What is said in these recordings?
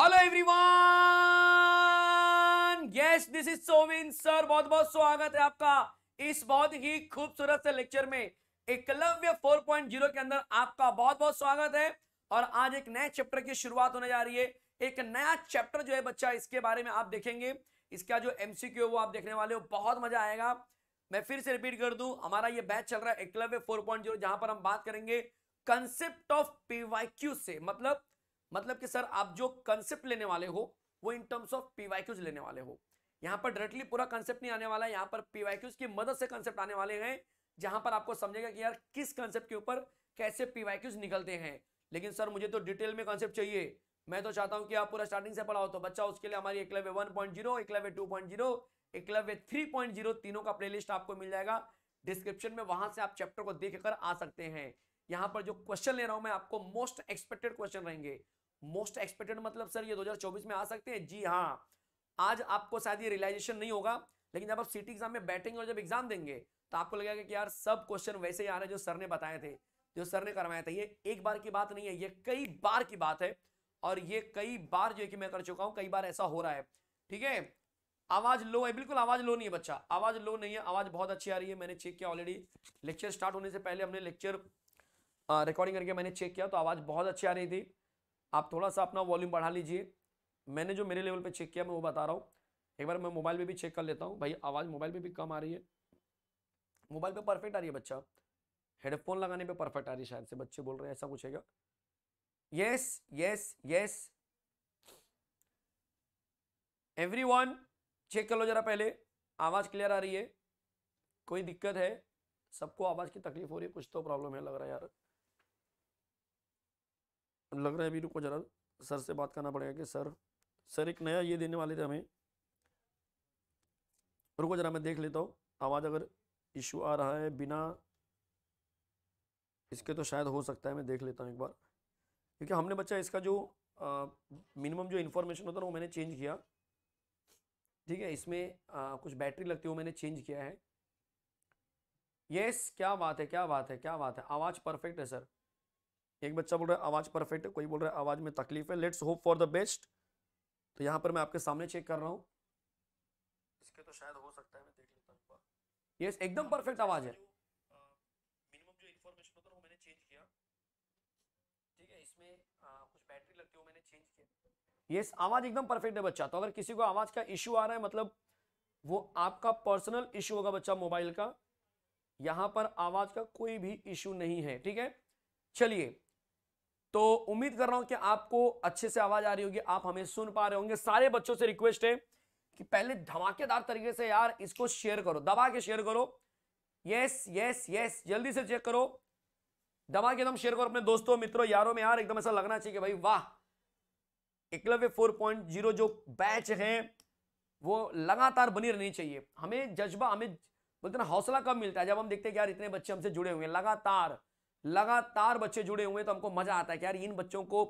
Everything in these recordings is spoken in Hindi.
Hello everyone yes this is Sovin sir बहुत बहुत स्वागत है आपका इस बहुत ही खूबसूरत से लेक्चर में एकलव्य 4.0 के अंदर आपका बहुत बहुत स्वागत है और आज एक नए चैप्टर की शुरुआत होने जा रही है एक नया चैप्टर जो है बच्चा इसके बारे में आप देखेंगे इसका जो एमसीक्यू है वो आप देखने वाले हो बहुत मजा आएगा मैं फिर से रिपीट कर दूं हमारा ये बैच चल रहा है एकलव्य 4.0 जहां पर हम बात करेंगे कंसेप्ट ऑफ पीवाईक्यू से मतलब मतलब कि सर आप जो कंसेप्ट लेने वाले हो वो इन टर्म्स ऑफ पीवाईक्यूज लेने वाले हो यहाँ पर डायरेक्टली पूरा कंसेप्ट नहीं आने वाला है यहाँ पर पीवाईक्यूज की मदद से कंसेप्ट आने वाले हैं जहां पर आपको समझेगा कि यार किस कंसेप्ट के ऊपर कैसे पीवाईक्यूज निकलते हैं लेकिन सर मुझे तो डिटेल में कॉन्सेप्ट चाहिए मैं तो चाहता हूं कि आप पूरा स्टार्टिंग से पढ़ाओ तो बच्चा उसके लिए हमारी Eklavya one point zero Eklavya two point zero Eklavya three point zero तीनों का प्लेलिस्ट आपको मिल जाएगा डिस्क्रिप्शन में वहां से आप चैप्टर को देख कर आ सकते हैं यहाँ पर जो क्वेश्चन ले रहा हूं मैं आपको मोस्ट एक्सपेक्टेड क्वेश्चन रहेंगे मोस्ट एक्सपेक्टेड मतलब सर ये 2024 में आ सकते हैं जी हाँ आज आपको शायद ये रियलाइजेशन नहीं होगा लेकिन जब आप सिटी एग्जाम में बैठेंगे और जब एग्जाम देंगे तो आपको लगेगा कि यार सब क्वेश्चन वैसे ही आ रहे हैं जो सर ने बताए थे जो सर ने करवाया था ये एक बार की बात नहीं है ये कई बार की बात है और ये कई बार जो है कि मैं कर चुका हूँ कई बार ऐसा हो रहा है ठीक है आवाज लो है बिल्कुल आवाज लो नहीं है बच्चा आवाज लो नहीं है आवाज बहुत अच्छी आ रही है मैंने चेक किया ऑलरेडी लेक्चर स्टार्ट होने से पहले हमने लेक्चर रिकॉर्डिंग करके मैंने चेक किया तो आवाज बहुत अच्छी आ रही थी आप थोड़ा सा अपना वॉल्यूम बढ़ा लीजिए मैंने जो मेरे लेवल पे चेक किया मैं वो बता रहा हूँ एक बार मैं मोबाइल पे भी चेक कर लेता हूँ भाई आवाज़ मोबाइल पे भी कम आ रही है मोबाइल पे परफेक्ट आ रही है बच्चा हेडफोन लगाने पे परफेक्ट आ रही है शायद से बच्चे बोल रहे हैं ऐसा कुछ है क्या yes yes yes every check कर लो जरा पहले आवाज़ क्लियर आ रही है कोई दिक्कत है सबको आवाज़ की तकलीफ हो रही है कुछ तो प्रॉब्लम है लग रहा है यार लग रहा है अभी रुको ज़रा सर से बात करना पड़ेगा कि सर सर एक नया ये देने वाले थे हमें रुको ज़रा मैं देख लेता हूँ आवाज़ अगर इशू आ रहा है बिना इसके तो शायद हो सकता है मैं देख लेता हूँ एक बार क्योंकि हमने बच्चा इसका जो मिनिमम जो इन्फॉर्मेशन होता है वो मैंने चेंज किया ठीक है इसमें आ, कुछ बैटरी लगती है वो मैंने चेंज किया है यस क्या बात है क्या बात है क्या बात है आवाज़ परफेक्ट है सर एक बच्चा बोल रहा है आवाज़ परफेक्ट है कोई बोल रहा है आवाज़ में तकलीफ है let's hope for the best तो यहाँ पर मैं आपके सामने चेक कर रहा हूँ इसके तो शायद हो सकता है मैं देख लेता हूँ यस एकदम परफेक्ट हाँ, आवाज़ है मिनिमम जो इन्फॉर्मेशन होता है वो मैंने चेंज किया ठीक है इसमें कुछ बैटरी लगती है वो मैंने चेंज किया यस आवाज़ एकदम परफेक्ट है बच्चा तो अगर किसी को आवाज़ का इशू आ रहा है मतलब वो आपका पर्सनल इशू होगा बच्चा मोबाइल का यहाँ पर आवाज़ का कोई भी इशू नहीं है ठीक है चलिए तो उम्मीद कर रहा हूं कि आपको अच्छे से आवाज आ रही होगी आप हमें सुन पा रहे होंगे सारे बच्चों से रिक्वेस्ट है कि पहले धमाकेदार तरीके से यार इसको शेयर करो दबा के शेयर करो यस यस यस जल्दी से चेक करो दबा के एकदम शेयर करो अपने दोस्तों मित्रों यारों में यार एकदम ऐसा लगना चाहिए कि भाई वाह एकलव्य फोर पॉइंट जीरो जो बैच है वो लगातार बनी रहनी चाहिए हमें जज्बा हमें बोलते ना हौसला कब मिलता है जब हम देखते हैं यार इतने बच्चे हमसे जुड़े हुए हैं लगातार लगातार बच्चे जुड़े हुए हैं तो हमको मजा आता है कि यार इन बच्चों को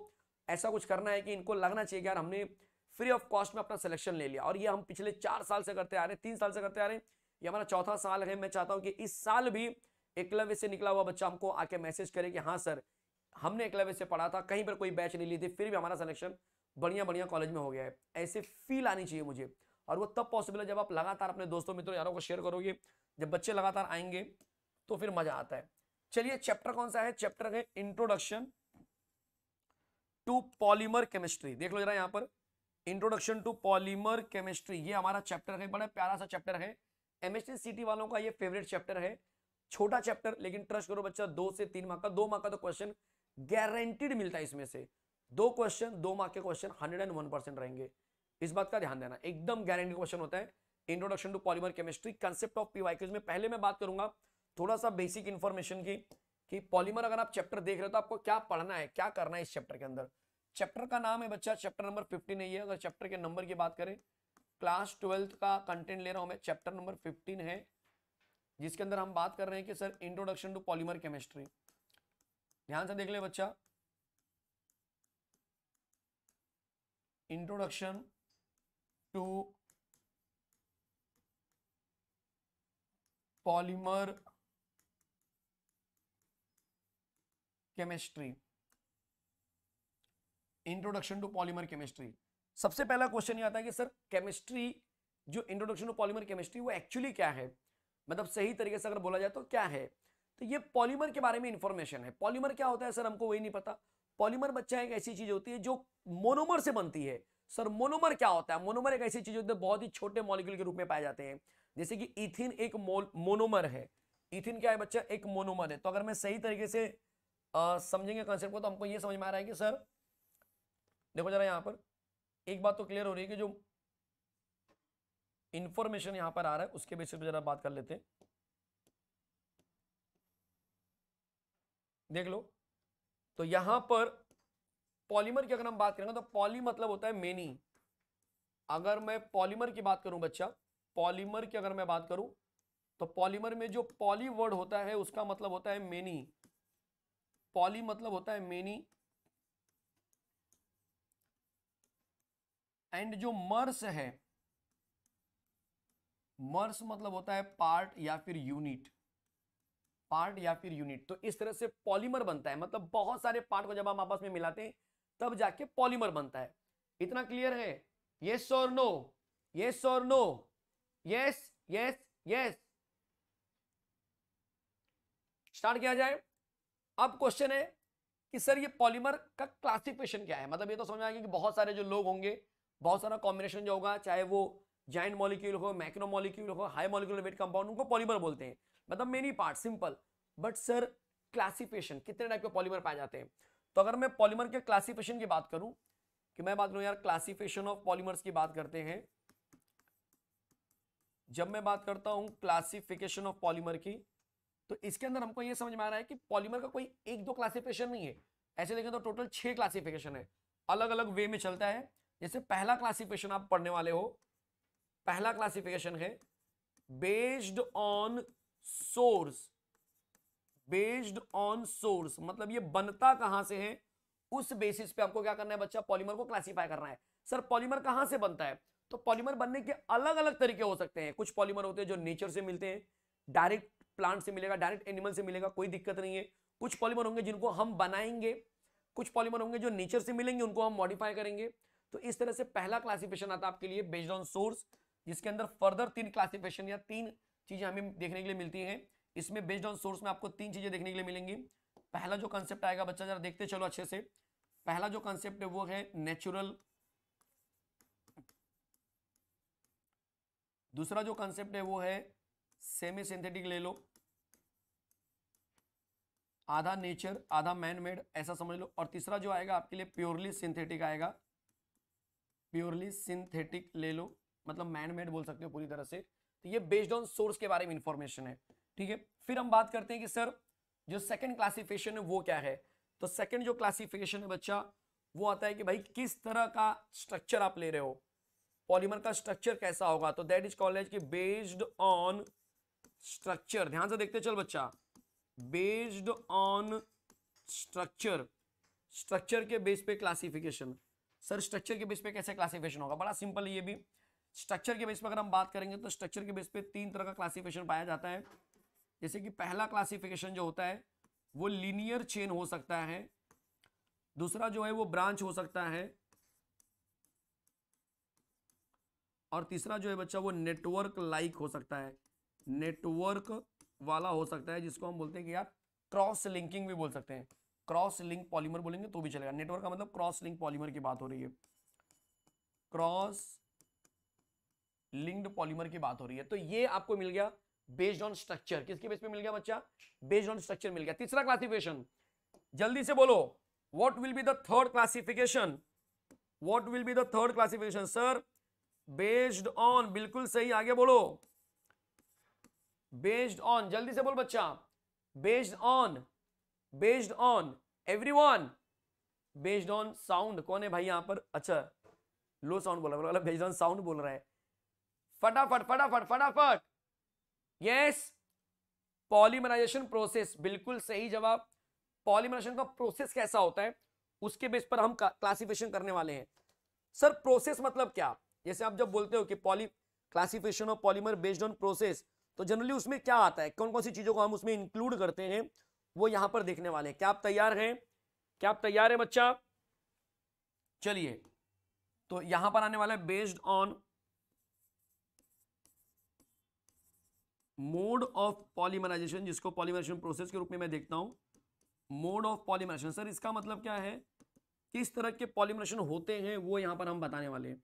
ऐसा कुछ करना है कि इनको लगना चाहिए कि यार हमने फ्री ऑफ कॉस्ट में अपना सिलेक्शन ले लिया और ये हम पिछले चार साल से करते आ रहे हैं तीन साल से करते आ रहे हैं ये हमारा चौथा साल है मैं चाहता हूँ कि इस साल भी एकलव्य से निकला हुआ बच्चा हमको आके मैसेज करे कि हाँ सर हमने एकलव्य से पढ़ा था कहीं पर कोई बैच नहीं ली थी फिर भी हमारा सिलेक्शन बढ़िया बढ़िया कॉलेज में हो गया है ऐसे फील आनी चाहिए मुझे और वो तब पॉसिबल है जब आप लगातार अपने दोस्तों मित्रों यारों को शेयर करोगे जब बच्चे लगातार आएंगे तो फिर मजा आता है चलिए चैप्टर कौन सा है चैप्टर है इंट्रोडक्शन टू पॉलीमर केमिस्ट्री देख लो जरा यहां पर इंट्रोडक्शन टू पॉलीमर केमिस्ट्री ये हमारा चैप्टर है बड़ा प्यारा सा चैप्टर है एमएसटी सिटी वालों का ये फेवरेट चैप्टर है छोटा चैप्टर लेकिन ट्रस्ट करो बच्चा दो से तीन मार्क का दो मार्क का तो क्वेश्चन गारंटीड मिलता है इसमें से दो क्वेश्चन दो मार्क के question hundred and one percent रहेंगे इस बात का ध्यान देना एकदम गारंटी क्वेश्चन होता है introduction to polymer chemistry concept of PYQs में पहले मैं बात करूंगा थोड़ा सा बेसिक इन्फॉर्मेशन की कि पॉलीमर अगर आप चैप्टर देख रहे हो तो आपको क्या पढ़ना है क्या करना है इस चैप्टर के अंदर चैप्टर का नाम है बच्चा चैप्टर नंबर फिफ्टीन है अगर चैप्टर के नंबर की बात करें क्लास ट्वेल्थ का कंटेंट ले रहा हूं मैं चैप्टर नंबर फिफ्टीन है जिसके अंदर हम बात कर रहे हैं कि sir introduction to polymer chemistry ध्यान से देख ले बच्चा introduction to polymer chemistry introduction to polymer chemistry सबसे पहला क्वेश्चन ये आता है कि सर केमिस्ट्री जो इंट्रोडक्शन टू पॉलीमर केमिस्ट्री वो एक्चुअली क्या है मतलब सही तरीके से अगर बोला जाए तो क्या है तो ये पॉलीमर के बारे में इंफॉर्मेशन है पॉलीमर क्या होता है सर हमको वही नहीं पता पॉलीमर बच्चा एक ऐसी चीज होती है जो मोनोमर से बनती है सर मोनोमर क्या होता है मोनोमर एक ऐसी चीज होती है बहुत ही छोटे मॉलिक्यूल के रूप में पाए जाते हैं जैसे कि इथिन एक मोनोमर है इथिन क्या है बच्चा एक मोनोमर है तो अगर मैं सही तरीके से समझेंगे कंसेप्ट को तो हमको ये समझ में आ रहा है कि सर देखो जरा यहाँ पर एक बात तो क्लियर हो रही है कि जो इंफॉर्मेशन यहाँ पर आ रहा है उसके बेसिस पे जरा बात कर लेते हैं देख लो तो यहां पर पॉलीमर की अगर हम बात करेंगे तो पॉली मतलब होता है मेनी अगर मैं पॉलीमर की बात करूं बच्चा पॉलीमर की अगर मैं बात करूं तो पॉलीमर में जो पॉली वर्ड होता है उसका मतलब होता है मेनी पॉली मतलब होता है मेनी एंड जो मर्स है मर्स मतलब होता है पार्ट या फिर यूनिट पार्ट या फिर यूनिट तो इस तरह से पॉलीमर बनता है मतलब बहुत सारे पार्ट को जब हम आपस में मिलाते हैं तब जाके पॉलीमर बनता है इतना क्लियर है यस और नो यस और no yes yes yes start किया जाए अब क्वेश्चन है कि सर ये पॉलीमर का क्लासिफिकेशन क्या है मतलब ये तो समझ आएगा कि बहुत सारे जो लोग होंगे बहुत सारा कॉम्बिनेशन जो होगा चाहे वो जॉइंट मॉलिक्यूल हो मैक्रो मॉलिक्यूल हो हाई मॉलिक्यूल वेट कंपाउंड उनको पॉलीमर बोलते हैं मतलब many part simple but sir classification कितने टाइप के पॉलीमर पाए जाते हैं तो अगर मैं पॉलीमर के क्लासिफिकेशन की बात करूं कि मैं बात करूं यार क्लासिफिकेशन ऑफ पॉलीमर्स की बात करते हैं जब मैं बात करता हूं क्लासिफिकेशन ऑफ पॉलीमर की तो इसके अंदर हमको ये समझ में आ रहा है कि पॉलीमर का कोई एक दो क्लासिफिकेशन नहीं है ऐसे देखें तो टोटल छह क्लासिफिकेशन है अलग अलग वे में चलता है जैसे पहला क्लासिफिकेशन आप पढ़ने वाले हो पहला क्लासिफिकेशन है based on source based on source मतलब ये बनता कहां से है उस बेसिस पे आपको क्या करना है बच्चा पॉलीमर को क्लासिफाई करना है सर पॉलीमर कहां से बनता है तो पॉलीमर बनने के अलग अलग तरीके हो सकते हैं कुछ पॉलीमर होते हैं जो नेचर से मिलते हैं डायरेक्ट प्लांट से मिलेगा डायरेक्ट एनिमल से मिलेगा कोई दिक्कत नहीं है कुछ पॉलीमर होंगे जिनको हम बनाएंगे कुछ पॉलीमर होंगे जो नेचर से मिलेंगे उनको हम मॉडिफाई करेंगे तो इस तरह से पहला क्लासिफिकेशन आता है आपके लिए बेस्ड ऑन सोर्स जिसके अंदर फर्दर तीन क्लासिफिकेशन या तीन चीजें हमें देखने के लिए मिलती हैं इसमें बेस्ड ऑन सोर्स में आपको तीन चीजें देखने के लिए मिलेंगी पहला जो कंसेप्ट आएगा बच्चा जरा देखते चलो अच्छे से पहला जो कंसेप्ट है वो है नेचुरल दूसरा जो कंसेप्ट है वो है सेमी सिंथेटिक ले लो आधा नेचर आधा मैन मेड ऐसा समझ लो और तीसरा जो आएगा आपके लिए प्योरली सिंथेटिक आएगा प्योरली सिंथेटिक ले लो मतलब मैन मेड बोल सकते हो पूरी तरह से तो ये बेस्ड ऑन सोर्स के बारे में इंफॉर्मेशन है ठीक है फिर हम बात करते हैं कि सर जो सेकंड क्लासिफिकेशन है वो क्या है तो सेकंड जो क्लासिफिकेशन है बच्चा वो आता है कि भाई किस तरह का स्ट्रक्चर आप ले रहे हो पॉलीमर का स्ट्रक्चर कैसा होगा तो दैट इज कॉलेज की बेस्ड ऑन स्ट्रक्चर ध्यान से देखते चल बच्चा बेस्ड ऑन स्ट्रक्चर स्ट्रक्चर के बेस पे क्लासिफिकेशन सर स्ट्रक्चर के बेस पे कैसे क्लासिफिकेशन होगा बड़ा सिंपल ये भी स्ट्रक्चर के बेस पे अगर हम बात करेंगे तो स्ट्रक्चर के बेस पे तीन तरह का क्लासिफिकेशन पाया जाता है जैसे कि पहला क्लासिफिकेशन जो होता है वो लीनियर चेन हो सकता है दूसरा जो है वो ब्रांच हो सकता है और तीसरा जो है बच्चा वो नेटवर्क लाइक हो सकता है नेटवर्क वाला हो सकता है जिसको हम बोलते हैं कि यार क्रॉस लिंकिंग भी बोल सकते हैं क्रॉस लिंक पॉलीमर बोलेंगे तो भी चलेगा नेटवर्क का मतलब क्रॉस लिंक पॉलीमर की बात हो रही है क्रॉस लिंक्ड पॉलीमर की बात हो रही है तो ये आपको मिल गया बेस्ड ऑन स्ट्रक्चर किसके बेस पे मिल गया बच्चा बेस्ड ऑन स्ट्रक्चर मिल गया तीसरा क्लासिफिकेशन जल्दी से बोलो what will be the third classification what will be the third classification sir based on बिल्कुल सही आगे बोलो बेस्ड ऑन जल्दी से बोल बच्चा based on based on every one based on sound कौन है भाई यहां पर अच्छा लो साउंड बोला बोला बेस्ड ऑन साउंड बोल रहा है फटाफट फटाफट फटाफट यस पॉलीमराइजेशन प्रोसेस बिल्कुल सही जवाब पॉलीमराइजेशन का प्रोसेस कैसा होता है उसके बेस पर हम क्लासिफिकेशन करने वाले हैं सर प्रोसेस मतलब क्या जैसे आप जब बोलते हो कि poly classification of polymer based on process तो जनरली उसमें क्या आता है कौन कौन सी चीज़ों को हम उसमें इंक्लूड करते हैं वो यहां पर देखने वाले हैं क्या आप तैयार हैं क्या आप तैयार है बच्चा चलिए तो यहां पर आने वाला है based on mode of polymerization जिसको पॉलीमराइजेशन प्रोसेस के रूप में मैं देखता हूं मोड ऑफ पॉलीमराइजेशन सर इसका मतलब क्या है किस तरह के पॉलीमराइजेशन होते हैं वो यहां पर हम बताने वाले हैं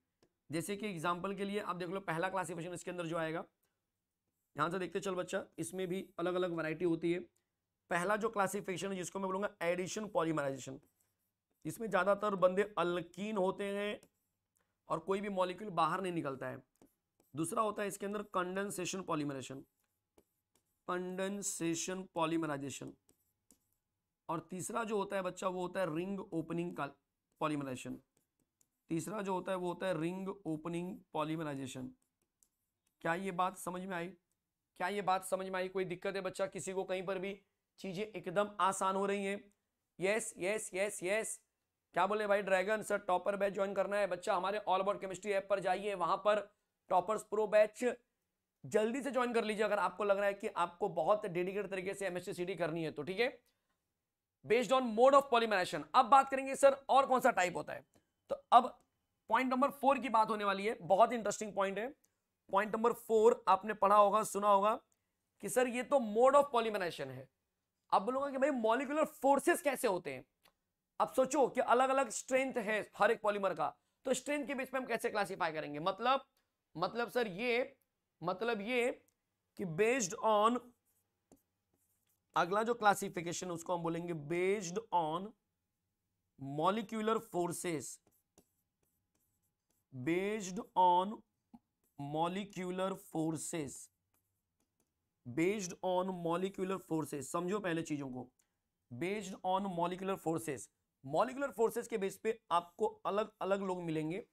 जैसे कि एग्जांपल के लिए आप देख लो पहला क्लासिफिकेशन इसके अंदर जो आएगा ध्यान से देखते चल बच्चा इसमें भी अलग अलग वैरायटी होती है पहला जो क्लासिफिकेशन है जिसको मैं बोलूँगा एडिशन पॉलीमराइजेशन इसमें ज़्यादातर बंदे अल्कीन होते हैं और कोई भी मॉलिक्यूल बाहर नहीं निकलता है दूसरा होता है इसके अंदर कंडेंसेशन पॉलीमराइजेशन कंडेंसेशन पॉलीमराइजेशन और तीसरा जो होता है बच्चा वो होता है रिंग ओपनिंग पॉलीमराइजेशन तीसरा जो होता है वो होता है रिंग ओपनिंग पॉलीमराइजेशन क्या ये बात समझ में आई क्या ये बात समझ में आई कोई दिक्कत है बच्चा किसी को कहीं पर भी चीज़ें एकदम आसान हो रही हैं यस यस यस यस क्या बोले भाई dragon sir topper batch join करना है बच्चा हमारे ऑल अबाउट केमिस्ट्री ऐप पर जाइए वहां पर टॉपर्स प्रो बैच जल्दी से ज्वाइन कर लीजिए अगर आपको लग रहा है कि आपको बहुत डेडिकेट तरीके से एमएससी सीडी करनी है तो ठीक है based on mode of polymerization अब बात करेंगे सर और कौन सा टाइप होता है तो अब पॉइंट नंबर फोर की बात होने वाली है बहुत इंटरेस्टिंग पॉइंट है पॉइंट नंबर फोर आपने पढ़ा होगा सुना होगा कि सर ये तो मोड ऑफ पॉलीमराइजेशन है आप बोलोगे कि भाई मॉलिकुलर फोर्सेस कैसे होते हैं अब सोचो कि अलग अलग स्ट्रेंथ है हर एक पॉलीमर का तो स्ट्रेंथ के बीच में हम कैसे क्लासीफाई करेंगे मतलब मतलब सर ये मतलब ये कि बेस्ड ऑन अगला जो क्लासिफिकेशन उसको हम बोलेंगे based on molecular forces based on molecular forces based on molecular forces समझो पहले चीजों को based on molecular forces molecular forces के बेस पे आपको अलग अलग लोग मिलेंगे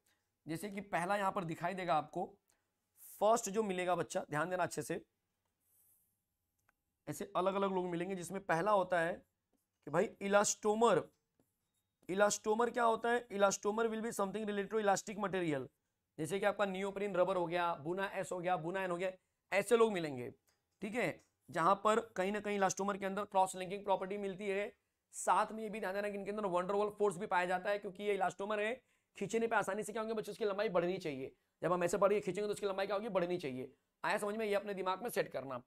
जैसे कि पहला यहां पर दिखाई देगा आपको फर्स्ट जो मिलेगा बच्चा ध्यान देना अच्छे से ऐसे अलग अलग लोग मिलेंगे जिसमें पहला होता है कि भाई इलास्टोमर इलास्टोमर क्या होता है elastomer will be something related to elastic material जैसे कि आपका नियोप्रीन रबर हो गया बुना एस हो गया बुना एन हो गया ऐसे लोग मिलेंगे ठीक है जहां पर कहीं ना कहीं लास्टोमर के अंदर क्रॉस लिंकिंग प्रॉपर्टी मिलती है साथ में ये भी ध्यान देना कि इनके अंदर वंडरवॉल फोर्स भी पाया जाता है क्योंकि ये इलास्टोमर है खींचने पे आसानी से क्या होंगे बच्चों उसकी लंबाई बढ़नी चाहिए जब हम ऐसे पढ़िए खींचेंगे तो उसकी लंबाई क्या होगी बढ़नी चाहिए आया समझ में ये अपने दिमाग में सेट करना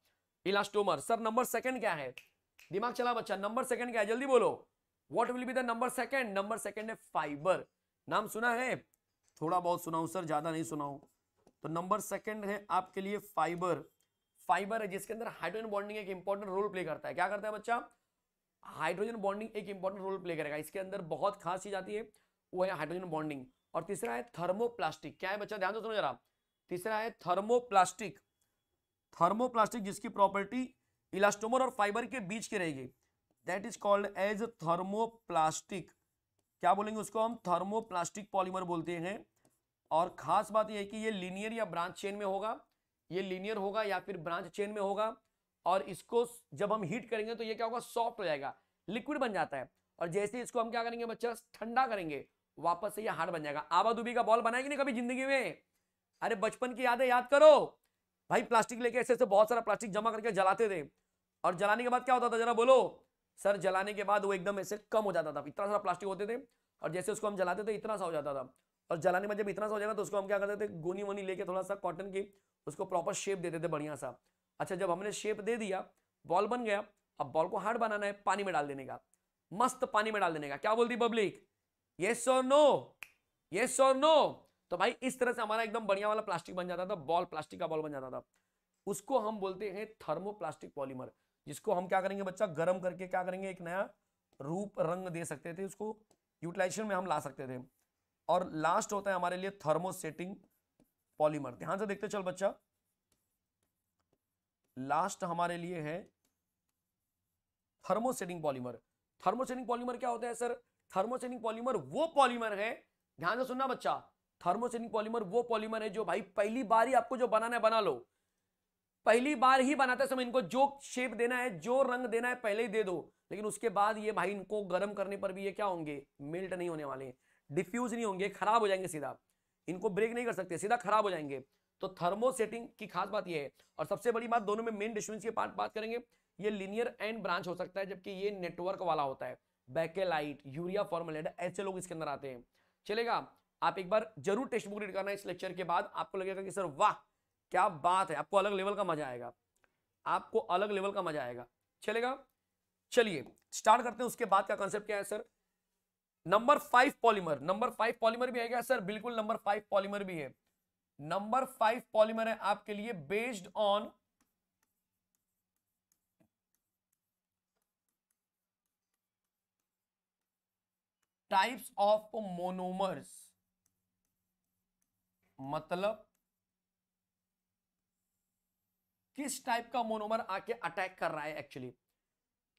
इलास्टोमर सर नंबर सेकंड क्या है दिमाग चला बच्चा नंबर सेकंड क्या है जल्दी बोलो what will be the number second number second है फाइबर नाम सुना है थोड़ा बहुत सुनाऊ सर ज़्यादा नहीं सुनाऊ तो नंबर सेकेंड है आपके लिए फाइबर फाइबर है जिसके अंदर हाइड्रोजन बॉन्डिंग एक इंपॉर्टेंट रोल प्ले करता है क्या करता है बच्चा हाइड्रोजन बॉन्डिंग एक इंपॉर्टेंट रोल प्ले करेगा इसके अंदर बहुत खास चीज आती है वो है हाइड्रोजन बॉन्डिंग और तीसरा है थर्मोप्लास्टिक क्या है बच्चा ध्यान से सुनो जरा तीसरा है थर्मोप्लास्टिक थर्मोप्लास्टिक जिसकी प्रॉपर्टी इलास्टोमर और फाइबर के बीच की रहेगी that is called as thermoplastic क्या बोलेंगे उसको हम थर्मोप्लास्टिक पॉलीमर बोलते हैं और खास बात यह है कि ये लीनियर या ब्रांच चेन में होगा ये लीनियर होगा या फिर ब्रांच चेन में होगा और इसको जब हम हीट करेंगे तो ये क्या होगा सॉफ्ट हो जाएगा लिक्विड बन जाता है और जैसे इसको हम क्या करेंगे बच्चा ठंडा करेंगे वापस से ये हार्ड बन जाएगा आबादुबी का बॉल बनाएगी नहीं कभी जिंदगी में अरे बचपन की यादें याद करो भाई प्लास्टिक लेके ऐसे ऐसे बहुत सारा प्लास्टिक जमा करके जलाते थे और जलाने के बाद क्या होता था जरा बोलो सर जलाने के बाद वो एकदम ऐसे कम हो जाता था इतना सारा प्लास्टिक होते थे और जैसे उसको हम जलाते थे इतना सा हो जाता था और जलाने में जब इतना सा हो जाएगा तो उसको हम क्या करते थे गोनी वोनी लेके थोड़ा सा कॉटन की उसको प्रॉपर शेप देते थे बढ़िया सा अच्छा जब हमने शेप दे दिया बॉल बन गया अब बॉल को हार्ड बनाना है पानी में डाल देने का मस्त पानी में डाल देने का क्या बोलती पब्लिक येस और नो येस और नो तो भाई इस तरह से हमारा एकदम बढ़िया वाला प्लास्टिक बन जाता था बॉल प्लास्टिक का बॉल बन जाता था उसको हम बोलते हैं थर्मोप्लास्टिक पॉलीमर जिसको हम क्या करेंगे बच्चा गर्म करके क्या करेंगे एक नया रूप रंग दे सकते थे उसको यूटिलाइजेशन में हम ला सकते थे और लास्ट होता है हमारे लिए थर्मोसेटिंग पॉलीमर ध्यान से देखते चल बच्चा लास्ट हमारे लिए है थर्मोसेटिंग पॉलीमर थर्मोसेटिंग पॉलीमर क्या होता है सर थर्मोसेटिंग पॉलीमर वो पॉलीमर है ध्यान से सुनना बच्चा थर्मोसेटिंग पॉलीमर वो पॉलीमर है जो भाई पहली बार ही आपको जो बनाना है बना लो पहली बार ही बनाते समय इनको जो शेप देना है जो रंग देना है पहले ही दे दो लेकिन उसके बाद ये भाई इनको गर्म करने पर भी ये क्या होंगे मेल्ट नहीं होने वाले डिफ्यूज नहीं होंगे खराब हो जाएंगे सीधा इनको ब्रेक नहीं कर सकते सीधा खराब हो जाएंगे तो थर्मो सेटिंग की खास बात यह है और सबसे बड़ी बात दोनों में मेन डिस्टेंस के पार्ट बात करेंगे ये लिनियर एंड ब्रांच हो सकता है जबकि ये नेटवर्क वाला होता है बैकेलाइट यूरिया फॉर्मोलेट ऐसे लोग इसके अंदर आते हैं चलेगा आप एक बार जरूर टेस्ट बुक रीड करना इस लेक्चर के बाद आपको लगेगा कि सर वाह क्या बात है आपको अलग लेवल का मजा आएगा आपको अलग लेवल का मजा आएगा चलेगा चलिए स्टार्ट करते हैं उसके बाद का कॉन्सेप्ट क्या है sir number five polymer number five polymer भी है क्या सर बिल्कुल नंबर फाइव पॉलीमर भी है नंबर फाइव पॉलीमर है आपके लिए based on types of monomers मतलब किस टाइप का मोनोमर आके अटैक कर रहा है एक्चुअली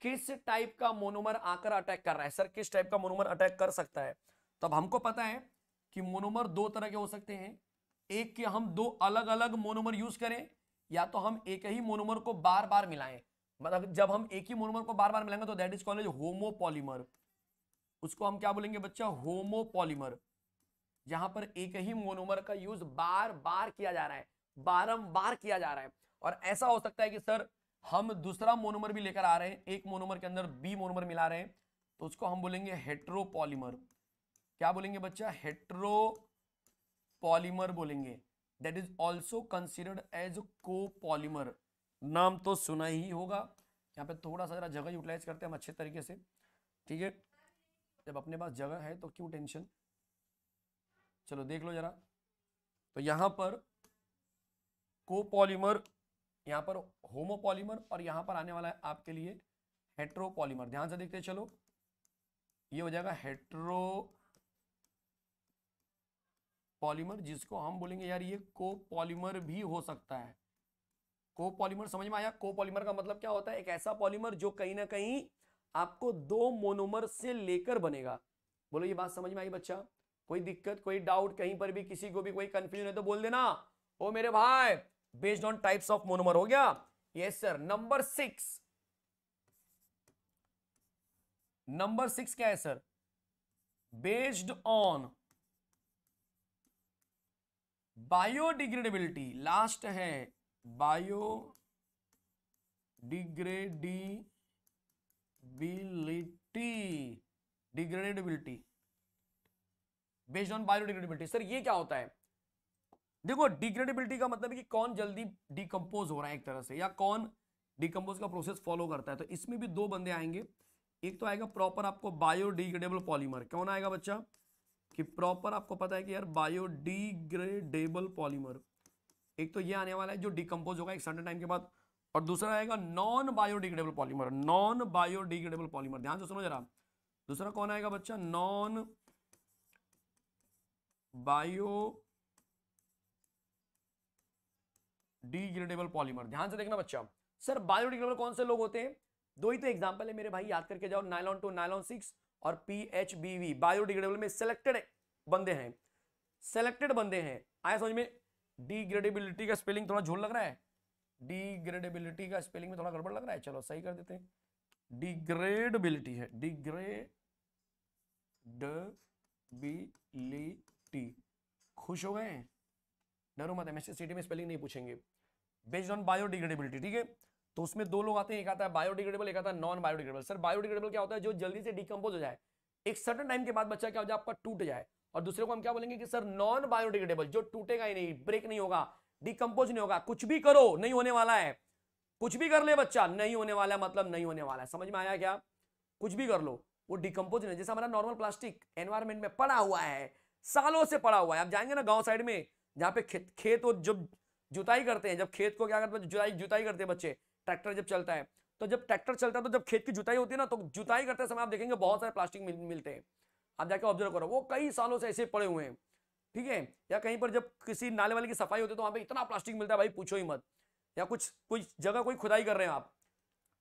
किस टाइप का मोनोमर आकर अटैक कर रहा है सर किस टाइप का मोनोमर अटैक कर सकता है तब हमको पता है कि मोनोमर दो तरह के हो सकते हैं एक के हम दो अलग अलग मोनोमर यूज करें या तो हम एक ही मोनोमर को बार बार मिलाएं मतलब जब हम एक ही मोनोमर को बार बार मिलाएंगे तो दैट इज कॉल्ड होमोपॉलीमर उसको हम क्या बोलेंगे बच्चा होमोपॉलीमर जहां पर एक ही मोनोमर का यूज बार बार किया जा रहा है बार किया जा रहा है और ऐसा हो सकता है कि सर हम दूसरा मोनोमर भी लेकर आ रहे हैं एक मोनोमर के अंदर बी मोनोमर मिला रहे हैं तो उसको हम बोलेंगे हेट्रोपॉलीमर क्या बोलेंगे बच्चा पॉलीमर बोलेंगे that is also considered as polymer नाम तो सुना ही होगा यहाँ पे थोड़ा सा जरा जगह यूटिलाइज करते हैं हम अच्छे तरीके से ठीक है जब अपने पास जगह है तो क्यों टेंशन चलो देख लो जरा तो यहाँ पर कोपॉलीमर यहाँ पर होमोपॉलीमर और यहाँ पर आने वाला है आपके लिए हेट्रोपॉलीमर ध्यान से देखते चलो ये हो जाएगा हेट्रो पॉलीमर जिसको हम बोलेंगे यार ये को पॉलीमर भी हो सकता है को पॉलीमर समझ में आया को पॉलीमर का मतलब क्या होता है एक ऐसा पॉलीमर जो कहीं ना कहीं आपको दो मोनोमर से लेकर बनेगा बोलो ये बात समझ में आई बच्चा कोई दिक्कत कोई डाउट कहीं पर भी किसी को भी कोई कंफ्यूजन है तो बोल देना ओ मेरे भाई based on types of monomer हो गया yes sir number six number six क्या है sir based on biodegradability last है bio degradability degradability based on biodegradability sir ये क्या होता है देखो डिग्रेडेबिलिटी का मतलब है कि कौन जल्दी डिकम्पोज हो रहा है एक तरह से या कौन डिकम्पोज का प्रोसेस फॉलो करता है तो इसमें भी दो बंदे आएंगे एक तो आएगा प्रॉपर आपको बायोडिग्रेडेबल पॉलीमर कौन आएगा बच्चा कि प्रॉपर आपको पता है कि यार बायोडिग्रेडेबल पॉलीमर एक तो ये आने वाला है जो डिकम्पोज होगा एक सर्टन टाइम के बाद और दूसरा आएगा non biodegradable polymer non biodegradable polymer ध्यान से सुनो जरा दूसरा कौन आएगा बच्चा नॉन बायो डिग्रेडेबल पॉलीमर ध्यान से देखना बच्चा सर बायोडिग्रेडेबल कौन से लोग होते हैं दो ही तो एग्जाम्पल है मेरे भाई याद करके जाओ नाइलॉन टू नाइलॉन सिक्स और P H B V biodegradable में सेलेक्टेड बंदे हैं सेलेक्टेड बंदे हैं आया समझ में डिग्रेडेबिलिटी का स्पेलिंग थोड़ा झोल लग रहा है डिग्रेडेबिलिटी का स्पेलिंग में थोड़ा गड़बड़ लग रहा है चलो सही कर देते हैं डिग्रेडेबिलिटी है डिग्रेडेबिलिटी खुश हो गए डरो मत एमएससी सिटी में स्पेलिंग नहीं पूछेंगे बेस्ड ऑन बायोडिग्रेडेबिलिटी ठीक है तो उसमें दो लोग आते हैं एक आता है बायोडिग्रेडेबल एक आता है नॉन बायोडिग्रेडेबल सर बायोडिग्रेडेबल क्या होता है जो जल्दी से डिकम्पोज हो जाए एक सर्टन टाइम के बाद बच्चा क्या हो जाए आपका टूट जाए और दूसरे को हम क्या बोलेंगे कि सर नॉन बायोडिग्रेडेबल जो टूटेगा ही नहीं ब्रेक नहीं होगा डिकम्पोज नहीं होगा कुछ भी करो नहीं होने वाला है कुछ भी कर ले बच्चा नहीं होने वाला मतलब नहीं होने वाला है समझ में आया क्या कुछ भी कर लो वो डिकम्पोज नहीं जैसे हमारा नॉर्मल प्लास्टिक एनवायरमेंट में पड़ा हुआ है सालों से पड़ा हुआ है आप जाएंगे ना गांव साइड में जहाँ पे खेत खेत और जब जुताई करते हैं जब खेत को क्या करते हैं जुताई जुताई करते हैं बच्चे ट्रैक्टर जब चलता है तो जब ट्रैक्टर चलता है तो जब खेत की जुताई होती है ना तो जुताई करते समय आप देखेंगे बहुत सारे प्लास्टिक मिल, मिलते हैं आप जाके ऑब्जर्व करो वो कई सालों से ऐसे पड़े हुए हैं ठीक है या कहीं पर जब किसी नाले वाले की सफाई होती है तो वहाँ पे इतना प्लास्टिक मिलता है भाई पूछो ही मत या कुछ कोई जगह कोई खुदाई कर रहे हैं आप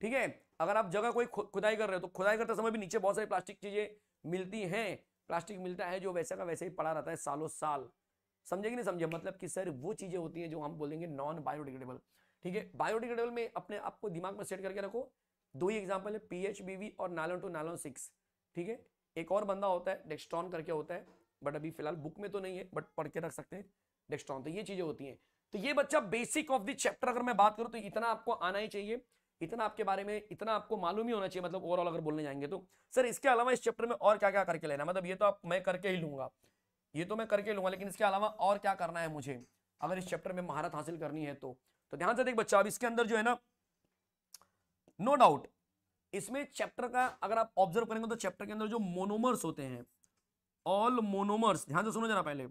ठीक है अगर आप जगह कोई खुदाई कर रहे हो तो खुदाई करते समय भी नीचे बहुत सारी प्लास्टिक चीज़ें मिलती हैं प्लास्टिक मिलता है जो वैसे का वैसे ही पड़ा रहता है सालों साल समझे कि नहीं समझे मतलब कि सर वो चीज़ें होती हैं जो हम बोलेंगे नॉन बायोडिग्रेडेबल ठीक है बायोडिग्रेडेबल में अपने आपको दिमाग में सेट करके रखो दो ही एग्जाम्पल है पी एच बी वी और नालन टू नालन सिक्स ठीक है एक और बंदा होता है डेक्स्ट्रॉन करके होता है बट अभी फिलहाल बुक में तो नहीं है बट पढ़ के रख सकते हैं डेक्स्ट्रॉन तो ये चीज़ें होती हैं तो ये बच्चा बेसिक ऑफ द चैप्टर अगर मैं बात करूँ तो इतना आपको आना ही चाहिए इतना आपके बारे में इतना आपको मालूम ही होना चाहिए मतलब ओवरऑल अगर बोलने जाएंगे तो सर इसके अलावा इस चैप्टर में और क्या क्या करके लेना मतलब ये तो आप मैं करके ही लूंगा ये तो मैं करके लूंगा लेकिन इसके अलावा और क्या करना है मुझे अगर इस चैप्टर में महारत हासिल करनी है तो तो ध्यान से देख बच्चा अब इसके अंदर जो है ना नो डाउट इसमें चैप्टर का अगर आप ऑब्जर्व करेंगे तो चैप्टर के अंदर जो मोनोमर्स होते हैं ऑल मोनोमर्स ध्यान से सुनो जरा पहले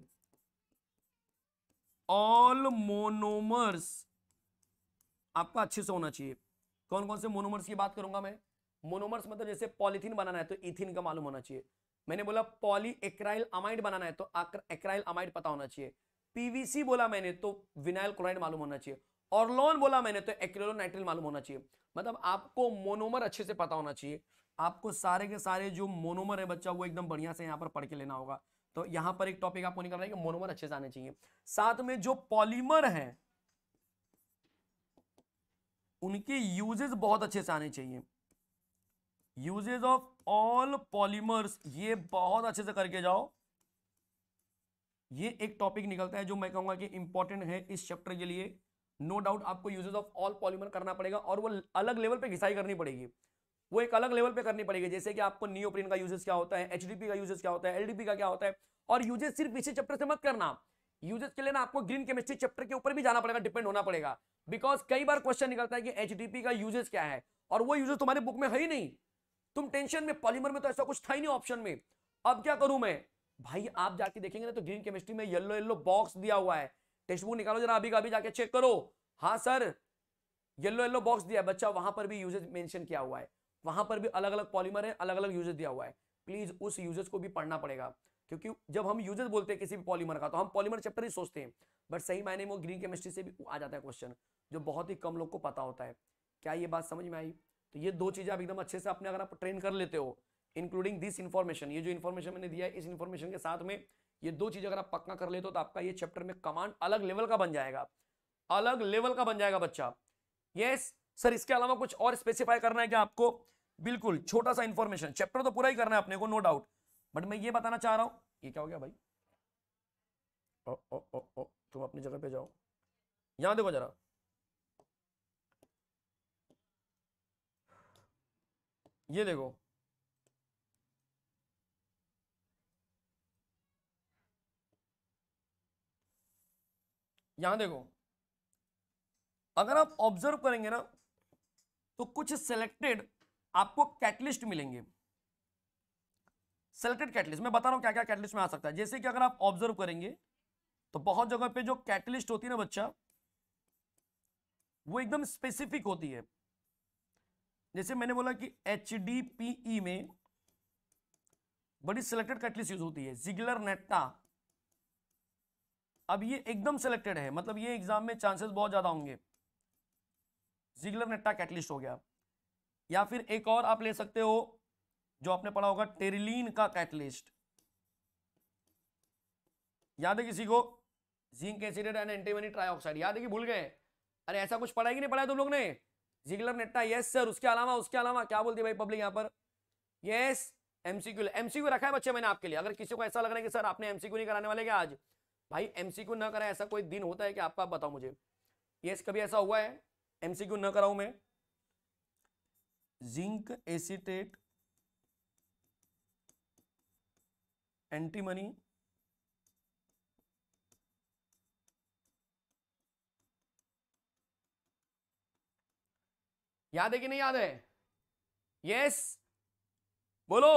ऑल मोनोमर्स आपको अच्छे से होना चाहिए कौन कौन से मोनोमर्स की बात करूंगा मैं मोनोमर्स मतलब जैसे पॉलिथीन बनाना है तो इथिन का मालूम होना चाहिए मैंने बोला पॉली एक्राइल अमाइड बनाना है तो एक्राइल अमाइड पता होना चाहिए पीवीसी बोला मैंने तो विनाइल क्लोराइड मालूम होना चाहिए लोन बोला मैंने तो एक्रेलोनाइट्रिल मालूम होना चाहिए मतलब आपको मोनोमर अच्छे से पता होना चाहिए आपको सारे के सारे जो मोनोमर है बच्चा वो एकदम बढ़िया से यहाँ पर पढ़ के लेना होगा तो यहाँ पर एक टॉपिक आपको निकल रहा है कि मोनोमर अच्छे से आने चाहिए साथ में जो पॉलीमर है उनके यूजेस बहुत अच्छे से आने चाहिए यूजेज ऑफ ऑल पॉलीमर्स ये बहुत अच्छे से करके जाओ ये एक टॉपिक निकलता है जो मैं कहूंगा कि इंपॉर्टेंट है इस चैप्टर के लिए नो no डाउट आपको यूजेज ऑफ ऑल पॉलीमर करना पड़ेगा और वो अलग लेवल पे घिसाई करनी पड़ेगी वो एक अलग लेवल पे करनी पड़ेगी जैसे कि आपको नियोप्रीन का यूजेस क्या होता है एच का यूजेस क्या होता है एल का क्या होता है और यूजेस सिर्फ इसी चैप्टर से मत करना यूजेस के लिए ना आपको ग्रीन केमिस्ट्री चैप्टर के ऊपर भी जाना पड़ेगा डिपेंड होना पड़ेगा बिकॉज कई बार क्वेश्चन निकलता है कि एच का यूजेस क्या है और वो यूजेस तुम्हारे बुक में है ही नहीं तुम टेंशन में पॉलीमर में तो ऐसा कुछ था ही नहीं ऑप्शन में अब क्या करूं मैं भाई आप जाके देखेंगे ना तो ग्रीन केमिस्ट्री में येलो येलो बॉक्स दिया हुआ है टेक्स्ट बुक निकालो जरा अभी का अभी जाके चेक करो हाँ सर येलो येलो बॉक्स दिया है बच्चा वहां पर भी यूजेज मेंशन किया हुआ है वहां पर भी अलग अलग पॉलीमर है अलग अलग यूजेज दिया हुआ है प्लीज उस यूजेज को भी पढ़ना पड़ेगा क्योंकि जब हम यूजेज बोलते हैं किसी भी पॉलीमर का तो हम पॉलीमर चैप्टर ही सोचते हैं बट सही मायने में वो ग्रीन केमिस्ट्री से भी आ जाता है क्वेश्चन जो बहुत ही कम लोग को पता होता है क्या ये बात समझ में आई तो ये दो चीज़ें आप एकदम अच्छे से अपने अगर आप ट्रेन कर लेते हो इंक्लूडिंग दिस इन्फॉर्मेशन ये जो इन्फॉर्मेशन मैंने दिया है इस इन्फॉर्मेशन के साथ में ये दो चीज़ अगर आप पक्का कर लेते हो तो आपका ये चैप्टर में कमांड अलग लेवल का बन जाएगा अलग लेवल का बन जाएगा बच्चा यस सर इसके अलावा कुछ और स्पेसिफाई करना है क्या आपको बिल्कुल छोटा सा इन्फॉर्मेशन चैप्टर तो पूरा ही करना है अपने को नो डाउट बट मैं ये बताना चाह रहा हूँ ये क्या हो गया भाई ओ ओ ओ ओ तुम अपनी जगह पे जाओ यहाँ देखो जरा ये देखो यहां देखो अगर आप ऑब्जर्व करेंगे ना तो कुछ सेलेक्टेड आपको कैटलिस्ट मिलेंगे सेलेक्टेड कैटलिस्ट मैं बता रहा हूं क्या क्या कैटलिस्ट में आ सकता है जैसे कि अगर आप ऑब्जर्व करेंगे तो बहुत जगह पे जो कैटलिस्ट होती है ना बच्चा वो एकदम स्पेसिफिक होती है जैसे मैंने बोला कि एच डी पी ई में बड़ी सिलेक्टेड कैटलिस्ट यूज होती है जिगलर नेट्टा अब ये एकदम सिलेक्टेड है मतलब ये एग्जाम में चांसेस बहुत ज्यादा होंगे जिगलर नेट्टा कैटलिस्ट हो गया या फिर एक और आप ले सकते हो जो आपने पढ़ा होगा टेरिलीन का कैटलिस्ट याद है किसी को zinc acetate and antimony tri याद है कि भूल गए अरे ऐसा कुछ पढ़ाएगी कि नहीं पढ़ाया तुम लोग ने जिगलर नेट्टा यस सर उसके अलावा उसके अलावा क्या बोलती है भाई पब्लिक यहाँ पर यस एमसीक्यू एमसीक्यू रखा है बच्चे मैंने आपके लिए अगर किसी को ऐसा लग रहा है कि सर आपने एमसीक्यू नहीं कराने वाले क्या आज भाई एमसीक्यू न कराए ऐसा कोई दिन होता है कि आपका आप बताओ मुझे यस कभी ऐसा हुआ है एमसीक्यू न कराऊ मैं जिंक एसिटेट एंटीमनी याद है कि नहीं याद है यस बोलो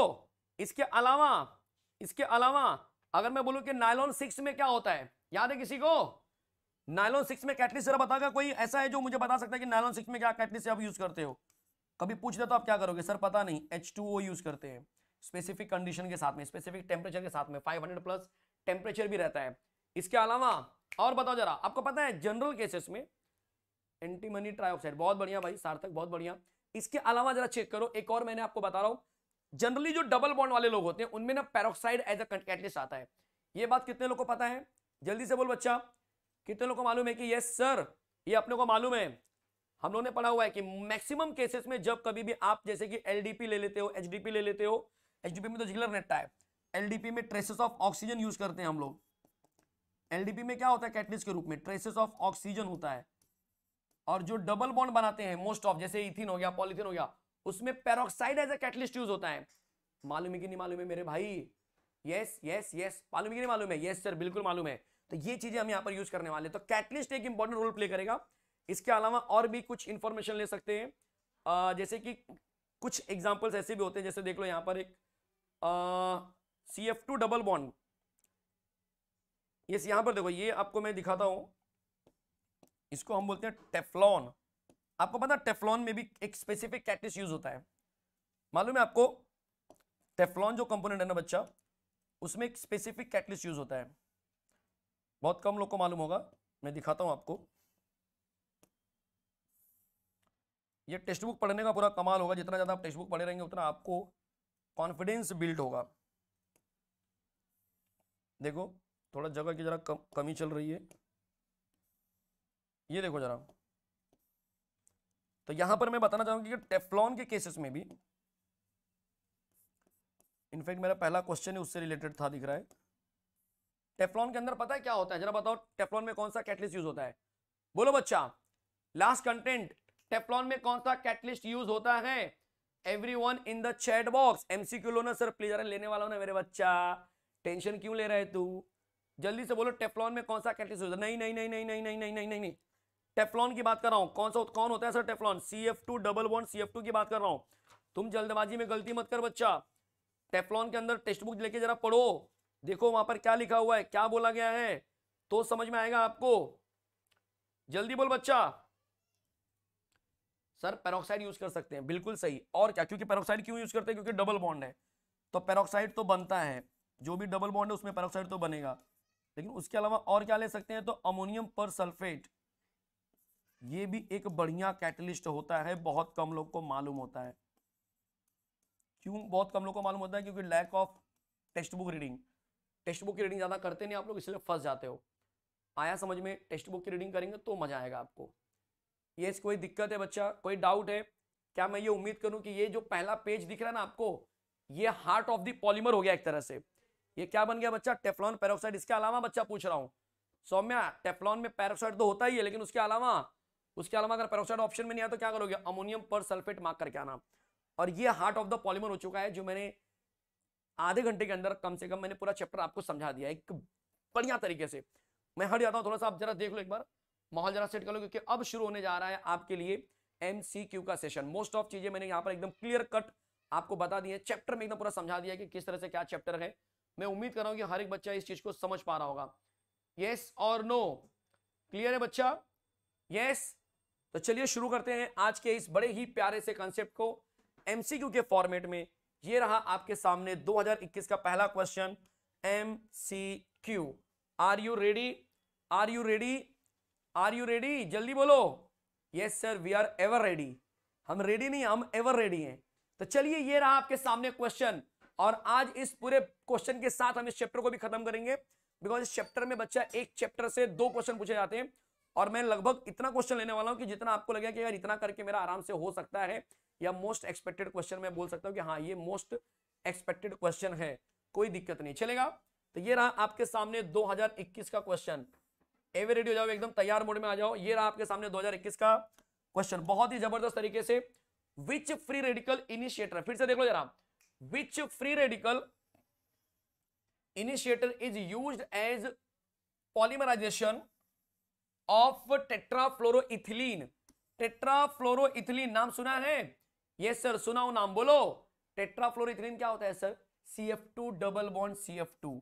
इसके अलावा इसके अलावा अगर मैं बोलूं कि नायलॉन सिक्स में क्या होता है याद है किसी को नायलॉन सिक्स में कैटलिस्ट जरा बताएगा कोई ऐसा है जो मुझे बता सकता है कि नायलॉन सिक्स में क्या कैटलिस्ट आप यूज करते हो कभी पूछ दे तो आप क्या करोगे सर पता नहीं एच यूज करते हैं स्पेसिफिक कंडीशन के साथ में स्पेसिफिक टेम्परेचर के साथ में हंड्रेड प्लस टेम्परेचर भी रहता है इसके अलावा और बताओ जरा आपको पता है जनरल केसेस में एंटीमनी ट्राइऑक्साइड बहुत बढ़िया भाई सार्थक बहुत बढ़िया इसके अलावा जरा चेक करो एक और मैंने आपको बता रहा हूँ जनरली जो डबल बॉन्ड वाले लोग होते हैं उनमें ना पेरोक्साइड एज अ कैटलिस्ट आता है ये बात कितने लोग को पता है जल्दी से बोल बच्चा कितने लोग को मालूम है कि यस सर ये अपने को मालूम है हम लोग ने पढ़ा हुआ है कि मैक्सिमम केसेस में जब कभी भी आप जैसे कि एलडीपी ले लेते हो एचडीपी ले लेते हो एचडीपी में तो जिगलर नेट्टा है एलडीपी में ट्रेसेस ऑफ ऑक्सीजन यूज करते हैं हम लोग एलडीपी में क्या होता है कैटलिस्ट के रूप में ट्रेसेस ऑफ ऑक्सीजन होता है और जो डबल बॉन्ड बनाते हैं मोस्ट ऑफ जैसे इथिन हो गया पॉलिथिन हो गया उसमें peroxide as a catalyst use होता है मालूम है कि नहीं मालूम है मेरे भाई यस यस यस मालूम है कि नहीं मालूम है यस सर बिल्कुल मालूम है तो ये चीजें हम यहाँ पर यूज करने वाले तो कैटलिस्ट एक इंपॉर्टेंट रोल प्ले करेगा इसके अलावा और भी कुछ इंफॉर्मेशन ले सकते हैं जैसे कि कुछ एग्जाम्पल्स ऐसे भी होते हैं जैसे देख लो यहाँ पर एक C F two double bond yes यहाँ पर देखो ये आपको मैं दिखाता हूँ इसको हम बोलते हैं टेफ्लॉन आपको पता टेफ्लॉन में भी एक स्पेसिफिक कैटिस यूज होता है मालूम है आपको टेफ्लॉन जो कंपोनेंट है ना बच्चा उसमें एक स्पेसिफिक कैटलिस यूज होता है बहुत कम लोग को मालूम होगा मैं दिखाता हूं आपको ये टेक्स्ट बुक पढ़ने का पूरा कमाल होगा जितना ज़्यादा आप टेक्स्ट बुक पढ़े रहेंगे उतना आपको कॉन्फिडेंस बिल्ड होगा देखो थोड़ा जगह की ज़रा कम कमी चल रही है ये देखो जरा तो यहां पर मैं बताना चाहूंगी कि टेफ्लॉन के केसेस में भी इनफैक्ट मेरा पहला क्वेश्चन उससे रिलेटेड था दिख रहा है टेफ्लॉन के अंदर पता है क्या होता है जरा बताओ टेफ्लॉन में कौन सा कैटलिस्ट यूज होता है बोलो बच्चा लास्ट कंटेंट टेफ्लॉन में कौन सा कैटलिस्ट यूज होता है everyone in the chat box MCQ लो ना सर प्लीज अरे लेने वाला ना मेरे बच्चा टेंशन क्यों ले रहे तू जल्दी से बोलो टेफ्लॉन में कौन सा कैटलिस्ट यूज नहीं नहीं नहीं नहीं नहीं नहीं नहीं नहीं नहीं टेफलॉन की बात कर रहा हूँ कौन सा कौन होता है sir Teflon C F two double वन सी एफ टू की बात कर रहा हूँ तुम जल्दबाजी में गलती मत कर बच्चा टेफलॉन के अंदर टेक्स्ट बुक लेके जरा पढ़ो देखो वहां पर क्या लिखा हुआ है क्या बोला गया है तो समझ में आएगा आपको जल्दी बोल बच्चा सर पेरोक्साइड यूज कर सकते हैं बिल्कुल सही और क्या क्योंकि पेरोक्साइड क्यों यूज करते हैं क्योंकि डबल बॉन्ड है तो पेरोक्साइड तो बनता है जो भी डबल बॉन्ड है उसमें पेरोक्साइड तो बनेगा लेकिन उसके अलावा और क्या ले सकते हैं तो अमोनियम पर सल्फेट ये भी एक बढ़िया कैटलिस्ट होता है बहुत कम लोग को मालूम होता है क्यों बहुत कम लोग को मालूम होता है क्योंकि lack of text book reading text book की रीडिंग ज़्यादा करते नहीं आप लोग इसलिए फंस जाते हो आया समझ में टेक्स्ट बुक की रीडिंग करेंगे तो मज़ा आएगा आपको ये yes, कोई दिक्कत है बच्चा कोई डाउट है क्या मैं ये उम्मीद करूं कि ये जो पहला पेज दिख रहा है ना आपको ये हार्ट ऑफ द पॉलीमर हो गया एक तरह से ये क्या बन गया बच्चा टेफ्लॉन पेरोक्साइड इसके अलावा बच्चा पूछ रहा हूँ सौम्या टेफ्लॉन में पेरोक्साइड तो होता ही है लेकिन उसके अलावा उसके अलावा अगर पेरोक्साइड ऑप्शन में नहीं आया तो क्या करोगे अमोनियम पर सल्फेट मार्क करके आना और ये हार्ट ऑफ द पॉलीमर हो चुका है जो मैंने आधे घंटे के अंदर कम से कम मैंने पूरा चैप्टर आपको समझा दिया एक बढ़िया तरीके से मैं हट जाता हूँ थोड़ा सा आप जरा देख लो एक बार माहौल जरा सेट कर लो क्योंकि अब शुरू होने जा रहा है आपके लिए एम का सेशन मोस्ट ऑफ चीजें मैंने यहाँ पर एकदम क्लियर कट आपको बता दिया है चैप्टर में एकदम पूरा समझा दिया कि किस तरह से क्या चैप्टर है मैं उम्मीद कर रहा हूँ कि हर एक बच्चा इस चीज को समझ पा रहा होगा यस और नो क्लियर है बच्चा यस तो चलिए शुरू करते हैं आज के इस बड़े ही प्यारे से कॉन्सेप्ट को एमसीक्यू के फॉर्मेट में ये रहा आपके सामने 2021 का पहला question M C Q are you ready are you ready are you ready जल्दी बोलो yes sir we are ever ready हम रेडी नहीं हम एवर रेडी हैं तो चलिए ये रहा आपके सामने क्वेश्चन और आज इस पूरे क्वेश्चन के साथ हम इस चैप्टर को भी खत्म करेंगे बिकॉज इस चैप्टर में बच्चा एक चैप्टर से दो क्वेश्चन पूछे जाते हैं और मैं लगभग इतना क्वेश्चन लेने वाला हूँ कि जितना आपको लगे कि यार इतना करके मेरा आराम से हो सकता है या मोस्ट एक्सपेक्टेड क्वेश्चन मैं बोल सकता हूँ कि हाँ ये मोस्ट एक्सपेक्टेड क्वेश्चन है कोई दिक्कत नहीं चलेगा तो ये रहा आपके सामने 2021 का क्वेश्चन एवे रेडी हो जाओ एकदम तैयार मोड में आ जाओ ये रहा आपके सामने 2021 का क्वेश्चन बहुत ही जबरदस्त तरीके से विच फ्री रेडिकल इनिशिएटर फिर से देख लो जरा which free radical initiator is use as polymerization of tetrafluoroethylene tetrafluoroethylene नाम सुना है यस सर सुनाओ नाम बोलो टेट्राफ्लोरोइथिलीन क्या होता है sir C F two double bond C F two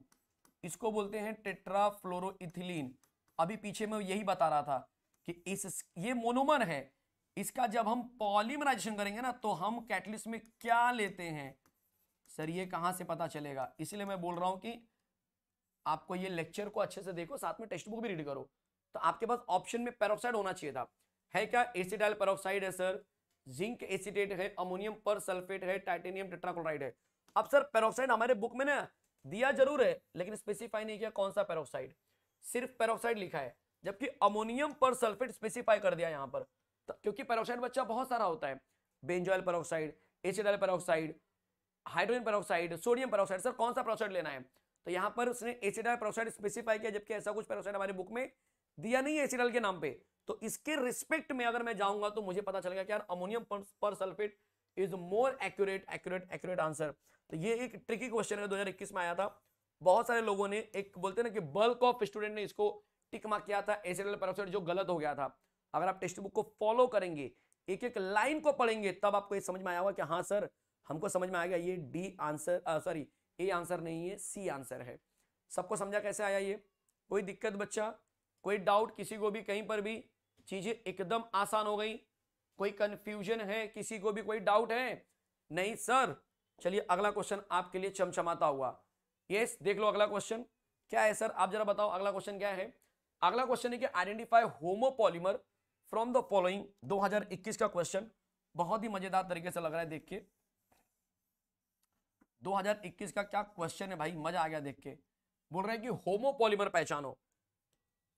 इसको बोलते हैं टेट्राफ्लोरोइथिलीन अभी पीछे में यही बता रहा था कि इस ये मोनोमर है इसका जब हम पॉलीमराइजेशन करेंगे ना तो हम कैटलिस्ट में क्या लेते हैं सर ये कहां से पता चलेगा इसलिए मैं बोल रहा हूं कि आपको ये लेक्चर को अच्छे से देखो साथ में टेक्स्ट बुक भी रीड करो तो आपके पास ऑप्शन में पेरोक्साइड होना चाहिए था है क्या एसिडाइल पेरोक्साइड है सर जिंक एसिडेट है अमोनियम पर सल्फेट है टाइटेनियम टेट्राक्लोराइड है अब सर पेरोक्साइड हमारे बुक में ना दिया जरूर है लेकिन स्पेसिफाई नहीं किया कौन सा पेरोक्साइड सिर्फ पेरोक्साइड लिखा है जबकि अमोनियम पर सल्फेट स्पेसिफाई कर दिया यहाँ पर तो क्योंकि पेरोक्साइड बच्चा बहुत सारा होता है benzoyl peroxide acetyl peroxide hydrogen peroxide sodium peroxide sir कौन सा पेरोक्साइड लेना है तो यहाँ पर उसने एसिडाइल पेरोक्साइड स्पेसिफाई किया जबकि ऐसा कुछ पेरोक्साइड हमारे बुक में दिया नहीं है एसिडल के नाम पे तो इसके रिस्पेक्ट में अगर मैं जाऊंगा तो मुझे पता चलेगा कि यार ammonium persulphate is more accurate accurate accurate answer तो ये एक ट्रिकी क्वेश्चन है 2021 में आया था बहुत सारे लोगों ने एक बोलते ना कि बल्क ऑफ स्टूडेंट ने इसको टिक मार्क किया था एसिडल पर जो गलत हो गया था अगर आप टेक्स्ट बुक को फॉलो करेंगे एक एक लाइन को पढ़ेंगे तब आपको ये समझ में आया होगा कि हाँ सर हमको समझ में आएगा ये D answer sorry A answer नहीं है सी आंसर है सबको समझा कैसे आया ये कोई दिक्कत बच्चा कोई डाउट किसी को भी कहीं पर भी चीजें एकदम आसान हो गई कोई कंफ्यूजन है किसी को भी कोई डाउट है नहीं सर चलिए अगला क्वेश्चन आपके लिए चमचमाता हुआ यस देख लो अगला क्वेश्चन क्या है सर आप जरा बताओ अगला क्वेश्चन क्या है अगला क्वेश्चन है कि identify homopolymer from the following 2021 का क्वेश्चन बहुत ही मजेदार तरीके से लग रहा है देख के 2021 का क्या क्वेश्चन है भाई मजा आ गया देख के बोल रहे हैं कि होमोपोलीमर पहचानो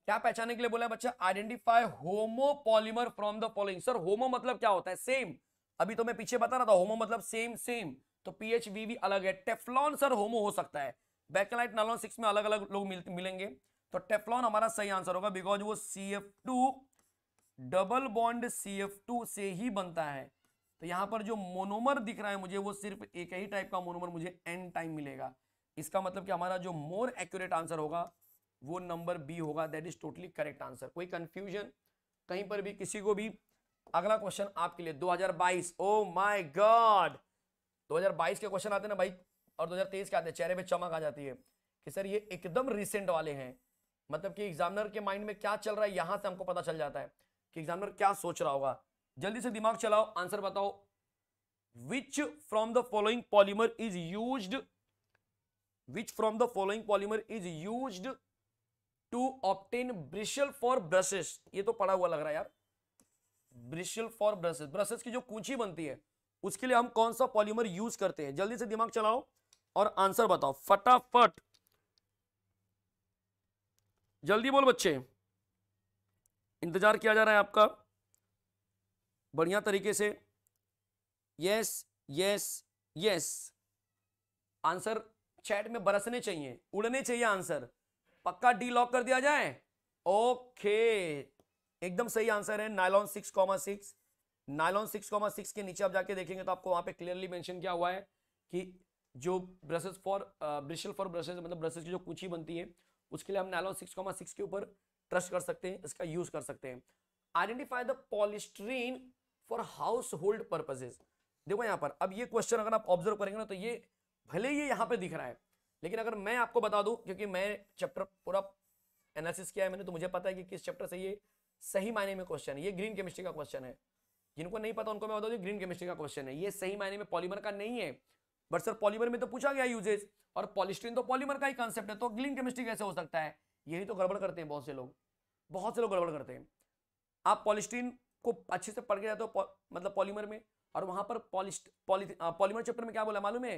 क्या पहचानने के लिए बोला बच्चा identify homopolymer from the following sir homo मतलब क्या होता है सेम अभी तो मैं पीछे बता रहा था होमो मतलब सेम सेम तो पीएच वीवी अलग है टेफ्लॉन सर होमो हो सकता है बैकलाइट नालॉन सिक्स में अलग अलग लोग मिल, मिलेंगे तो टेफ्लॉन हमारा सही आंसर होगा बिकॉज वो C F two double bond C F two से ही बनता है तो यहाँ पर जो मोनोमर दिख रहा है मुझे वो सिर्फ एक ही टाइप का मोनोमर मुझे एन टाइम मिलेगा इसका मतलब कि हमारा जो मोर एक्यूरेट आंसर होगा वो नंबर बी होगा that is totally correct answer कोई कंफ्यूजन कहीं पर भी किसी को भी अगला क्वेश्चन आपके लिए 2022 ओ माय गॉड 2022 के क्वेश्चन आते हैं ना भाई और 2023 के आते हैं चेहरे पे चमक आ जाती है कि सर ये एकदम रिसेंट वाले हैं मतलब कि एग्जामिनर के माइंड में क्या चल रहा है यहां से हमको पता चल जाता है कि एग्जामिनर क्या सोच रहा होगा जल्दी से दिमाग चलाओ आंसर बताओ which from the following polymer is use which from the following polymer is use to obtain bristle for brushes ये तो पड़ा हुआ लग रहा है यार ब्रिशल फॉर ब्रशेस ब्रशेस की जो कूची बनती है उसके लिए हम कौन सा पॉलीमर यूज करते हैं जल्दी से दिमाग चलाओ और आंसर बताओ फटाफट जल्दी बोल बच्चे इंतजार किया जा रहा है आपका बढ़िया तरीके से yes yes yes answer chat में बरसने चाहिए उड़ने चाहिए आंसर पक्का डी लॉक कर दिया जाए ओके एकदम सही आंसर है nylon six comma six nylon six comma six के नीचे आप जाके देखेंगे तो आपको वहां पे क्लियरली मेंशन किया हुआ है कि जो brushes for bristle for brushes मतलब ब्रशेस की जो कुची बनती है उसके लिए हम नायलॉन सिक्स कॉमा सिक्स के ऊपर ट्रस्ट कर सकते हैं इसका यूज कर सकते हैं identify the polystyrene for household purposes देखो यहाँ पर अब ये क्वेश्चन अगर आप ऑब्जर्व करेंगे ना तो ये भले ही यहाँ पे दिख रहा है लेकिन अगर मैं आपको बता दूं क्योंकि मैं चैप्टर पूरा एनालिसिस किया है मैंने तो मुझे पता है कि किस चैप्टर से ये सही मायने में क्वेश्चन है ये ग्रीन केमिस्ट्री का क्वेश्चन है जिनको नहीं पता उनको मैं बता दूं ग्रीन केमिस्ट्री का क्वेश्चन है ये सही मायने में पॉलीमर का नहीं है बट सर पॉलीमर में तो पूछा गया यूजेज और पॉलिस्ट्रीन तो पॉलीमर का ही कॉन्सेप्ट है तो ग्रीन केमिस्ट्री कैसे हो सकता है यही तो गड़बड़ करते हैं बहुत से लोग बहुत से लोग गड़बड़ करते हैं आप पॉलिस्ट्रीन को अच्छे से पढ़ के जाते हो मतलब पॉलीमर में और वहां पर पॉलिस्ट पॉलीमर चैप्टर में क्या बोला मालूम है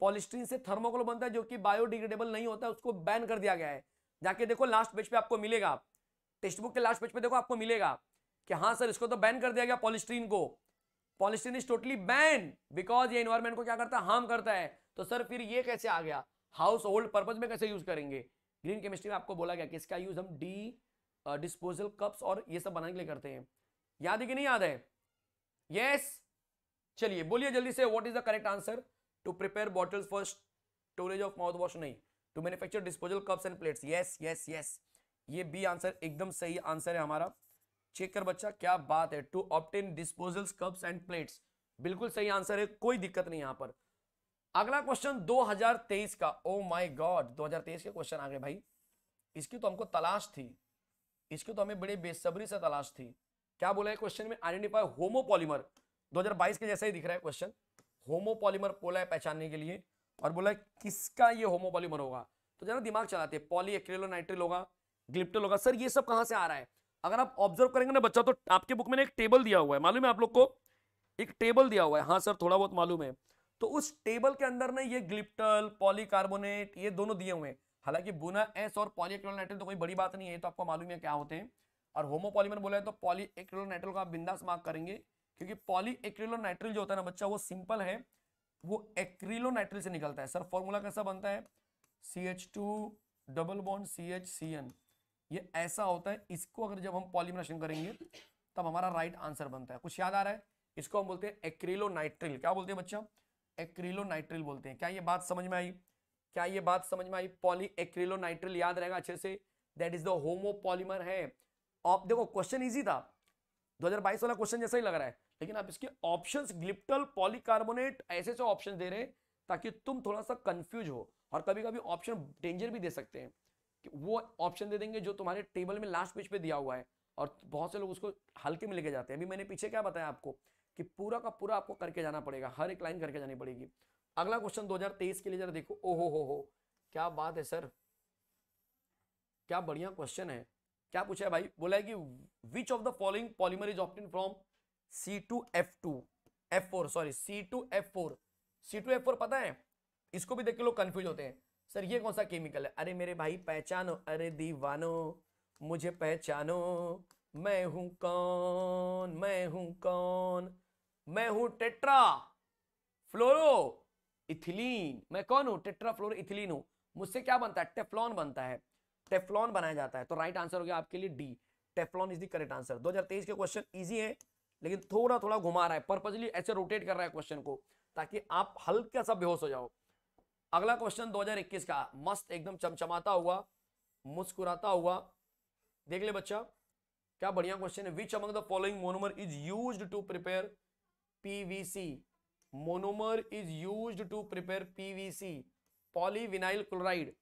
पॉलिस्ट्रीन से थर्मोकोल बनता है जो कि बायोडिग्रेडेबल नहीं होता है उसको बैन कर दिया गया है जाके देखो लास्ट पेज पे आपको मिलेगा आप टेक्स्ट बुक के लास्ट पेज पे देखो आपको मिलेगा कि हाँ सर इसको तो बैन कर दिया गया पॉलिस्ट्रीन को polystyrene is totally ban because ये इन्वायरमेंट को क्या करता है हार्म करता है तो सर फिर ये कैसे आ गया हाउस होल्ड पर्पज में कैसे यूज करेंगे ग्रीन केमिस्ट्री में आपको बोला गया कि इसका यूज हम डी डिस्पोजल कप्स और ये सब बनाने के लिए करते हैं याद है कि नहीं याद है यस yes! चलिए बोलिए जल्दी से what is the correct answer to prepare bottles for storage of mouth wash नहीं to manufacture disposal cups and plates yes yes yes ये बी आंसर एकदम सही आंसर है हमारा चेक कर बच्चा क्या बात है to obtain disposal cups and plates बिल्कुल सही आंसर है कोई दिक्कत नहीं यहाँ पर अगला क्वेश्चन 2023 का ओ माय गॉड 2023 के क्वेश्चन आ गए भाई इसकी तो हमको तलाश थी इसकी तो हमें बड़े बेसब्री से तलाश थी क्या बोला है क्वेश्चन में आइडेंटिफाई होमोपॉलीमर 2022 के जैसा ही दिख रहा है क्वेश्चन होमोपॉलीमर बोला है पहचानने के लिए और बोला है किसका ये होमोपॉलीमर होगा तो जरा दिमाग चलाते हैं पॉली एक्रेलोनाइट्रिल होगा ग्लिप्टल होगा सर ये सब कहाँ से आ रहा है अगर आप ऑब्जर्व करेंगे ना बच्चा तो आपके बुक में एक टेबल दिया हुआ है मालूम है आप लोग को एक टेबल दिया हुआ है हाँ सर थोड़ा बहुत मालूम है तो उस टेबल के अंदर ना ये ग्लिप्टल पॉलीकार्बोनेट ये दोनों दिए हुए हैं हालांकि बुना एस और पॉलीएक्रोनाइट्रिल तो कोई बड़ी बात नहीं है तो आपको मालूम है क्या होते हैं और होमोपॉलीमर बोला है तो पॉलीएक्रोनाइट्रिल का बिंदास मार्क करेंगे क्योंकि पॉली नाइट्रिल जो होता है ना बच्चा वो सिंपल है वो एक्रिलोनाइट्रिल से निकलता है सर फॉर्मूला कैसा बनता है C H two double bond C H C N ये ऐसा होता है इसको अगर जब हम पॉलीमराशन करेंगे तब हमारा राइट आंसर बनता है कुछ याद आ रहा है इसको हम बोलते हैं एक्रिलोनाइट्रिल क्या बोलते हैं बच्चा एक्रिलोनाइट्रिल बोलते हैं क्या ये बात समझ में आई क्या ये बात समझ में आई पॉली एक्रिलोनाइट्रिल याद रहेगा अच्छे say that is the polymer है आप देखो क्वेश्चन ईजी था 2022 वाला क्वेश्चन जैसा ही लग रहा है लेकिन आप इसके ऑप्शन ग्लिप्टल पॉलीकार्बोनेट ऐसे ऐसे ऑप्शन दे रहे हैं ताकि तुम थोड़ा सा कंफ्यूज हो और कभी कभी ऑप्शन डेंजर भी दे सकते हैं कि वो ऑप्शन दे देंगे जो तुम्हारे टेबल में लास्ट पेज पे दिया हुआ है और बहुत से लोग उसको हल्के में लेके जाते हैं अभी मैंने पीछे क्या बताया आपको कि पूरा का पूरा आपको करके जाना पड़ेगा हर एक लाइन करके जानी पड़ेगी अगला क्वेश्चन दो के लिए जरा देखो ओहो हो हो क्या बात है सर क्या बढ़िया क्वेश्चन है क्या पूछा है भाई बोला है कि which of the following polymer is obtain from C two F two F four sorry C two F four C two F four पता है इसको भी देख के लोग कंफ्यूज होते हैं सर ये कौन सा केमिकल है अरे मेरे भाई पहचानो अरे दीवानो मुझे पहचानो मैं हूं कौन मैं हूं कौन मैं हूं टेट्रा फ्लोरो इथिलीन मैं कौन हूं टेट्रा फ्लोरो इथिलीन हूं मुझसे क्या बनता है टेफ्लॉन बनता है टेफ्लॉन बनाया जाता है तो राइट आंसर हो गया आपके लिए D Teflon is the correct answer 2023 के क्वेश्चन इजी है लेकिन थोड़ा थोड़ा घुमा रहा है पर्पजली ऐसे रोटेट कर रहा है क्वेश्चन को ताकि आप हल्का सा बेहोश हो जाओ अगला क्वेश्चन 2021 का मस्त एकदम चमचमाता हुआ मुस्कुराता हुआ देख ले बच्चा क्या बढ़िया क्वेश्चन है which among the following monomer is use to prepare PVC monomer is use to prepare PVC polyvinyl chloride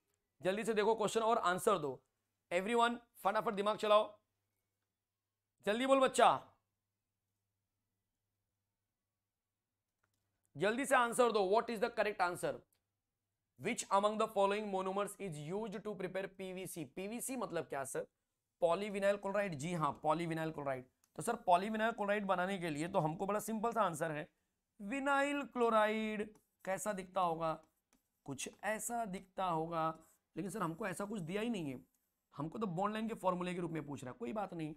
जल्दी से देखो क्वेश्चन और आंसर दो एवरीवन फटाफट दिमाग चलाओ जल्दी बोल बच्चा जल्दी से आंसर दो what is the correct answer which among the following monomers is use to prepare PVC PVC मतलब क्या सर पॉलीविनाइल क्लोराइड जी हाँ पॉलीविनाइल क्लोराइड तो सर पॉलीविनाइल क्लोराइड बनाने के लिए तो हमको बड़ा सिंपल सा आंसर है विनाइल क्लोराइड कैसा दिखता होगा कुछ ऐसा दिखता होगा लेकिन सर हमको ऐसा कुछ दिया ही नहीं है हमको तो बॉन्ड लाइन के फॉर्मूले के रूप में पूछ रहा है कोई बात नहीं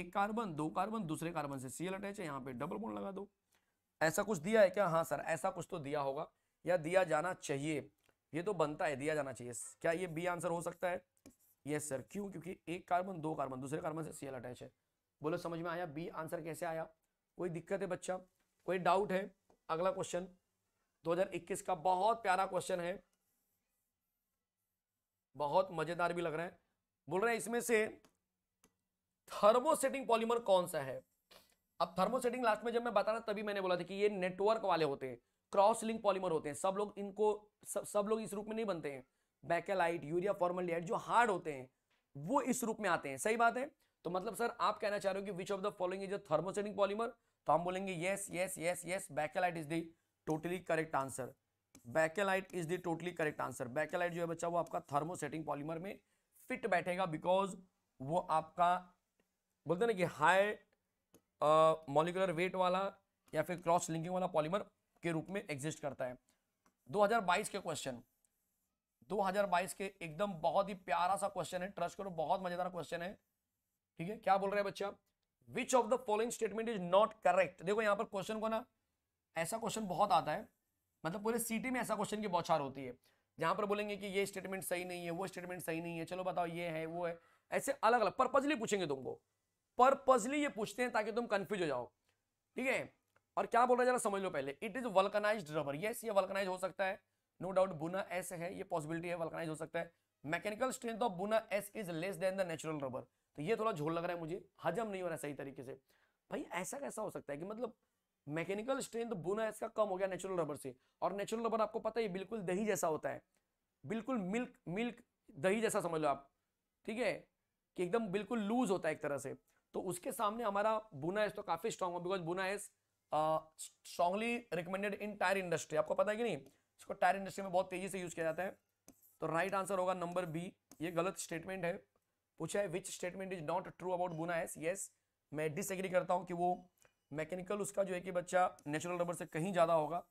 एक कार्बन दो कार्बन दूसरे कार्बन से सीएल अटैच है यहाँ पे डबल बॉन्ड लगा दो ऐसा कुछ दिया है क्या हाँ सर ऐसा कुछ तो दिया होगा या दिया जाना चाहिए ये तो बनता है दिया जाना चाहिए क्या ये बी आंसर हो सकता है यस सर क्यों क्योंकि एक कार्बन दो कार्बन दूसरे कार्बन से सीएल अटैच है बोलो समझ में आया बी आंसर कैसे आया कोई दिक्कत है बच्चा कोई डाउट है अगला क्वेश्चन 2021 का बहुत प्यारा क्वेश्चन है बहुत मजेदार भी लग रहा है बोल रहे हैं इसमें से थर्मोसेटिंग पॉलीमर कौन सा है अब थर्मोसेटिंग लास्ट में जब मैं बता रहा तभी मैंने बोला था कि ये नेटवर्क वाले होते हैं क्रॉस लिंक पॉलीमर होते हैं सब लोग इनको सब, सब लोग इस रूप में नहीं बनते हैं बैकेलाइट यूरिया फॉर्मल जो हार्ड होते हैं वो इस रूप में आते हैं सही बात है तो मतलब सर आप कहना चाह रहे हो कि which of the following is a thermosetting polymer तो हम बोलेंगे yes yes yes yes bakelite is the totally correct answer bakelite is the totally correct answer bakelite जो है बच्चा वो आपका थर्मोसेटिंग पॉलीमर में फिट बैठेगा बिकॉज वो आपका बोलते ना कि हाई मॉलिकुलर वेट वाला या फिर क्रॉस लिंकिंग वाला पॉलीमर के रूप में एग्जिस्ट करता है 2022 के क्वेश्चन 2022 के एकदम बहुत ही प्यारा सा क्वेश्चन है ट्रस्ट करो बहुत मजेदार क्वेश्चन है ठीक है क्या बोल रहे हैं बच्चा which of the following statement is not correct देखो यहाँ पर क्वेश्चन को ना ऐसा क्वेश्चन बहुत आता है मतलब पूरे सिटी में ऐसा क्वेश्चन की बौछार होती है जहां पर बोलेंगे कि ये स्टेटमेंट सही नहीं है वो स्टेटमेंट सही नहीं है चलो बताओ ये है वो है ऐसे अलग अलग पर्पजली पूछेंगे तुमको पर्पजली ये पूछते हैं ताकि तुम कंफ्यूज हो जाओ ठीक है और क्या बोल रहे हैं जरा समझ लो पहले it is vulcanize rubber yes ये वल्कनाइज हो सकता है नो डाउट बुना एस है ये पॉसिबिलिटी है वल्कनाइज हो सकता है mechanical strength of Buna S is less than the natural rubber तो ये थोड़ा झोल लग रहा है मुझे हजम नहीं हो रहा सही तरीके से भाई ऐसा कैसा हो सकता है कि मतलब मैकेनिकल स्ट्रेंथ बुना एस का कम हो गया नेचुरल रबर से और नेचुरल रबर आपको पता है बिल्कुल दही जैसा होता है बिल्कुल मिल्क मिल्क दही जैसा समझ लो आप ठीक है कि एकदम बिल्कुल लूज होता है एक तरह से तो उसके सामने हमारा बुना एस तो काफी स्ट्रांग हो because Buna S strongly recommended in tyre industry आपको पता है कि नहीं इसको टायर इंडस्ट्री में बहुत तेजी से यूज किया जाता है तो राइट आंसर होगा नंबर बी ये गलत स्टेटमेंट है पूछा है which statement is not true about Buna S yes मैं डिसएग्री करता हूँ कि वो मैकेनिकल उसका जो है कि बच्चा नेचुरल रबर से कहीं ज़्यादा होगा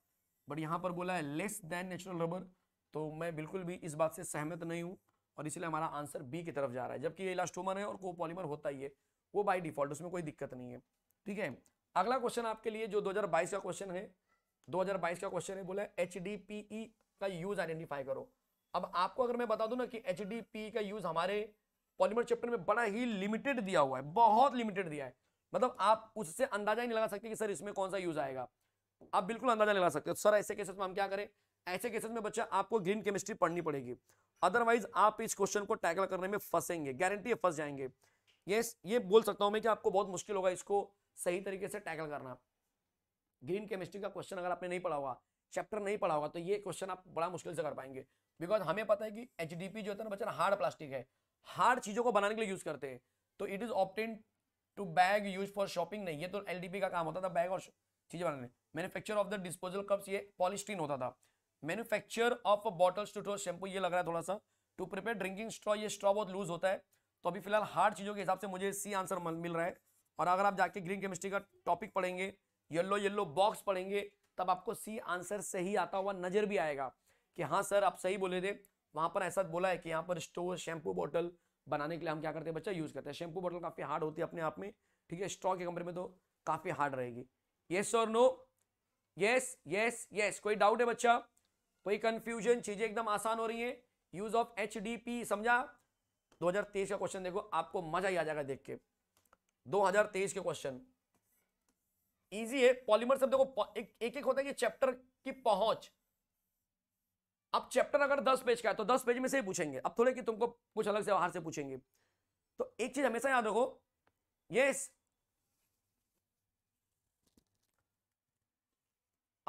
बट यहाँ पर बोला है लेस देन नेचुरल रबर तो मैं बिल्कुल भी इस बात से सहमत नहीं हूँ और इसलिए हमारा आंसर बी की तरफ जा रहा है जबकि ये इलास्टोमर है और कोपॉलीमर होता ही है वो बाई डिफॉल्ट उसमें कोई दिक्कत नहीं है ठीक है अगला क्वेश्चन आपके लिए जो 2022 का क्वेश्चन है 2022 का क्वेश्चन है बोला एच e का यूज आइडेंटिफाई करो अब आपको अगर मैं बता दू ना कि एच e का यूज हमारे पॉलीमर चैप्टर में बड़ा ही लिमिटेड दिया हुआ है बहुत लिमिटेड दिया है मतलब आप उससे अंदाजा ही नहीं लगा सकते कि सर इसमें कौन सा यूज आएगा आप बिल्कुल अंदाजा नहीं लगा सकते सर ऐसे केसेस में हम क्या करें ऐसे केसेस में बच्चा आपको ग्रीन केमिस्ट्री पढ़नी पड़ेगी अदरवाइज आप इस क्वेश्चन को टैकल करने में फंसेंगे गारंटी फंस जाएंगे ये ये बोल सकता हूं मैं कि आपको बहुत मुश्किल होगा इसको सही तरीके से टैकल करना ग्रीन केमिस्ट्री का क्वेश्चन अगर आपने नहीं पढ़ा होगा चैप्टर नहीं पढ़ा होगा तो ये क्वेश्चन आप बड़ा मुश्किल से कर पाएंगे बिकॉज हमें पता है कि एच जो होता है ना बच्चा हार्ड प्लास्टिक है हार्ड चीज़ों को बनाने के लिए यूज़ करते हैं तो it is obtain to bag use for shopping नहीं ये तो एल का काम होता था बैग और चीज़ें बनाने manufacture of the disposal cups ये पॉलिस्टीन होता था manufacture of bottles to tow shampoo ये लग रहा है थोड़ा सा टू प्रिपेयर ड्रिंकिंग स्ट्रॉ ये स्ट्रॉ बहुत लूज होता है तो अभी फिलहाल हार्ड चीज़ों के हिसाब से मुझे सी आंसर मिल रहा है और अगर आप जाके ग्रीन केमिस्ट्री का टॉपिक पढ़ेंगे येल्लो येल्लो बॉक्स पढ़ेंगे तब आपको सी आंसर सही आता हुआ नजर भी आएगा कि हाँ सर आप सही बोले थे वहाँ पर ऐसा बोला है कि यहाँ पर स्टोर शैम्पू बॉटल बनाने के लिए हम क्या करते हैं बच्चा यूज़ करते हैं शैम्पू बॉटल काफ़ी हार्ड होती है अपने आप में ठीक है स्ट्रॉ के कमरे में तो काफ़ी हार्ड रहेगी येस और नो येस यस येस कोई डाउट है बच्चा कोई कन्फ्यूजन चीज़ें एकदम आसान हो रही है यूज़ ऑफ एच समझा 2023 का क्वेश्चन देखो आपको मजा ही आ जाएगा देख के 2023 के क्वेश्चन इजी है पॉलीमर सब देखो एक, एक एक होता है कि चैप्टर की पहुंच अब चैप्टर अगर 10 पेज का है तो 10 पेज में से ही पूछेंगे अब थोड़े कि तुमको कुछ अलग से बाहर से पूछेंगे तो एक चीज हमेशा याद रखो यस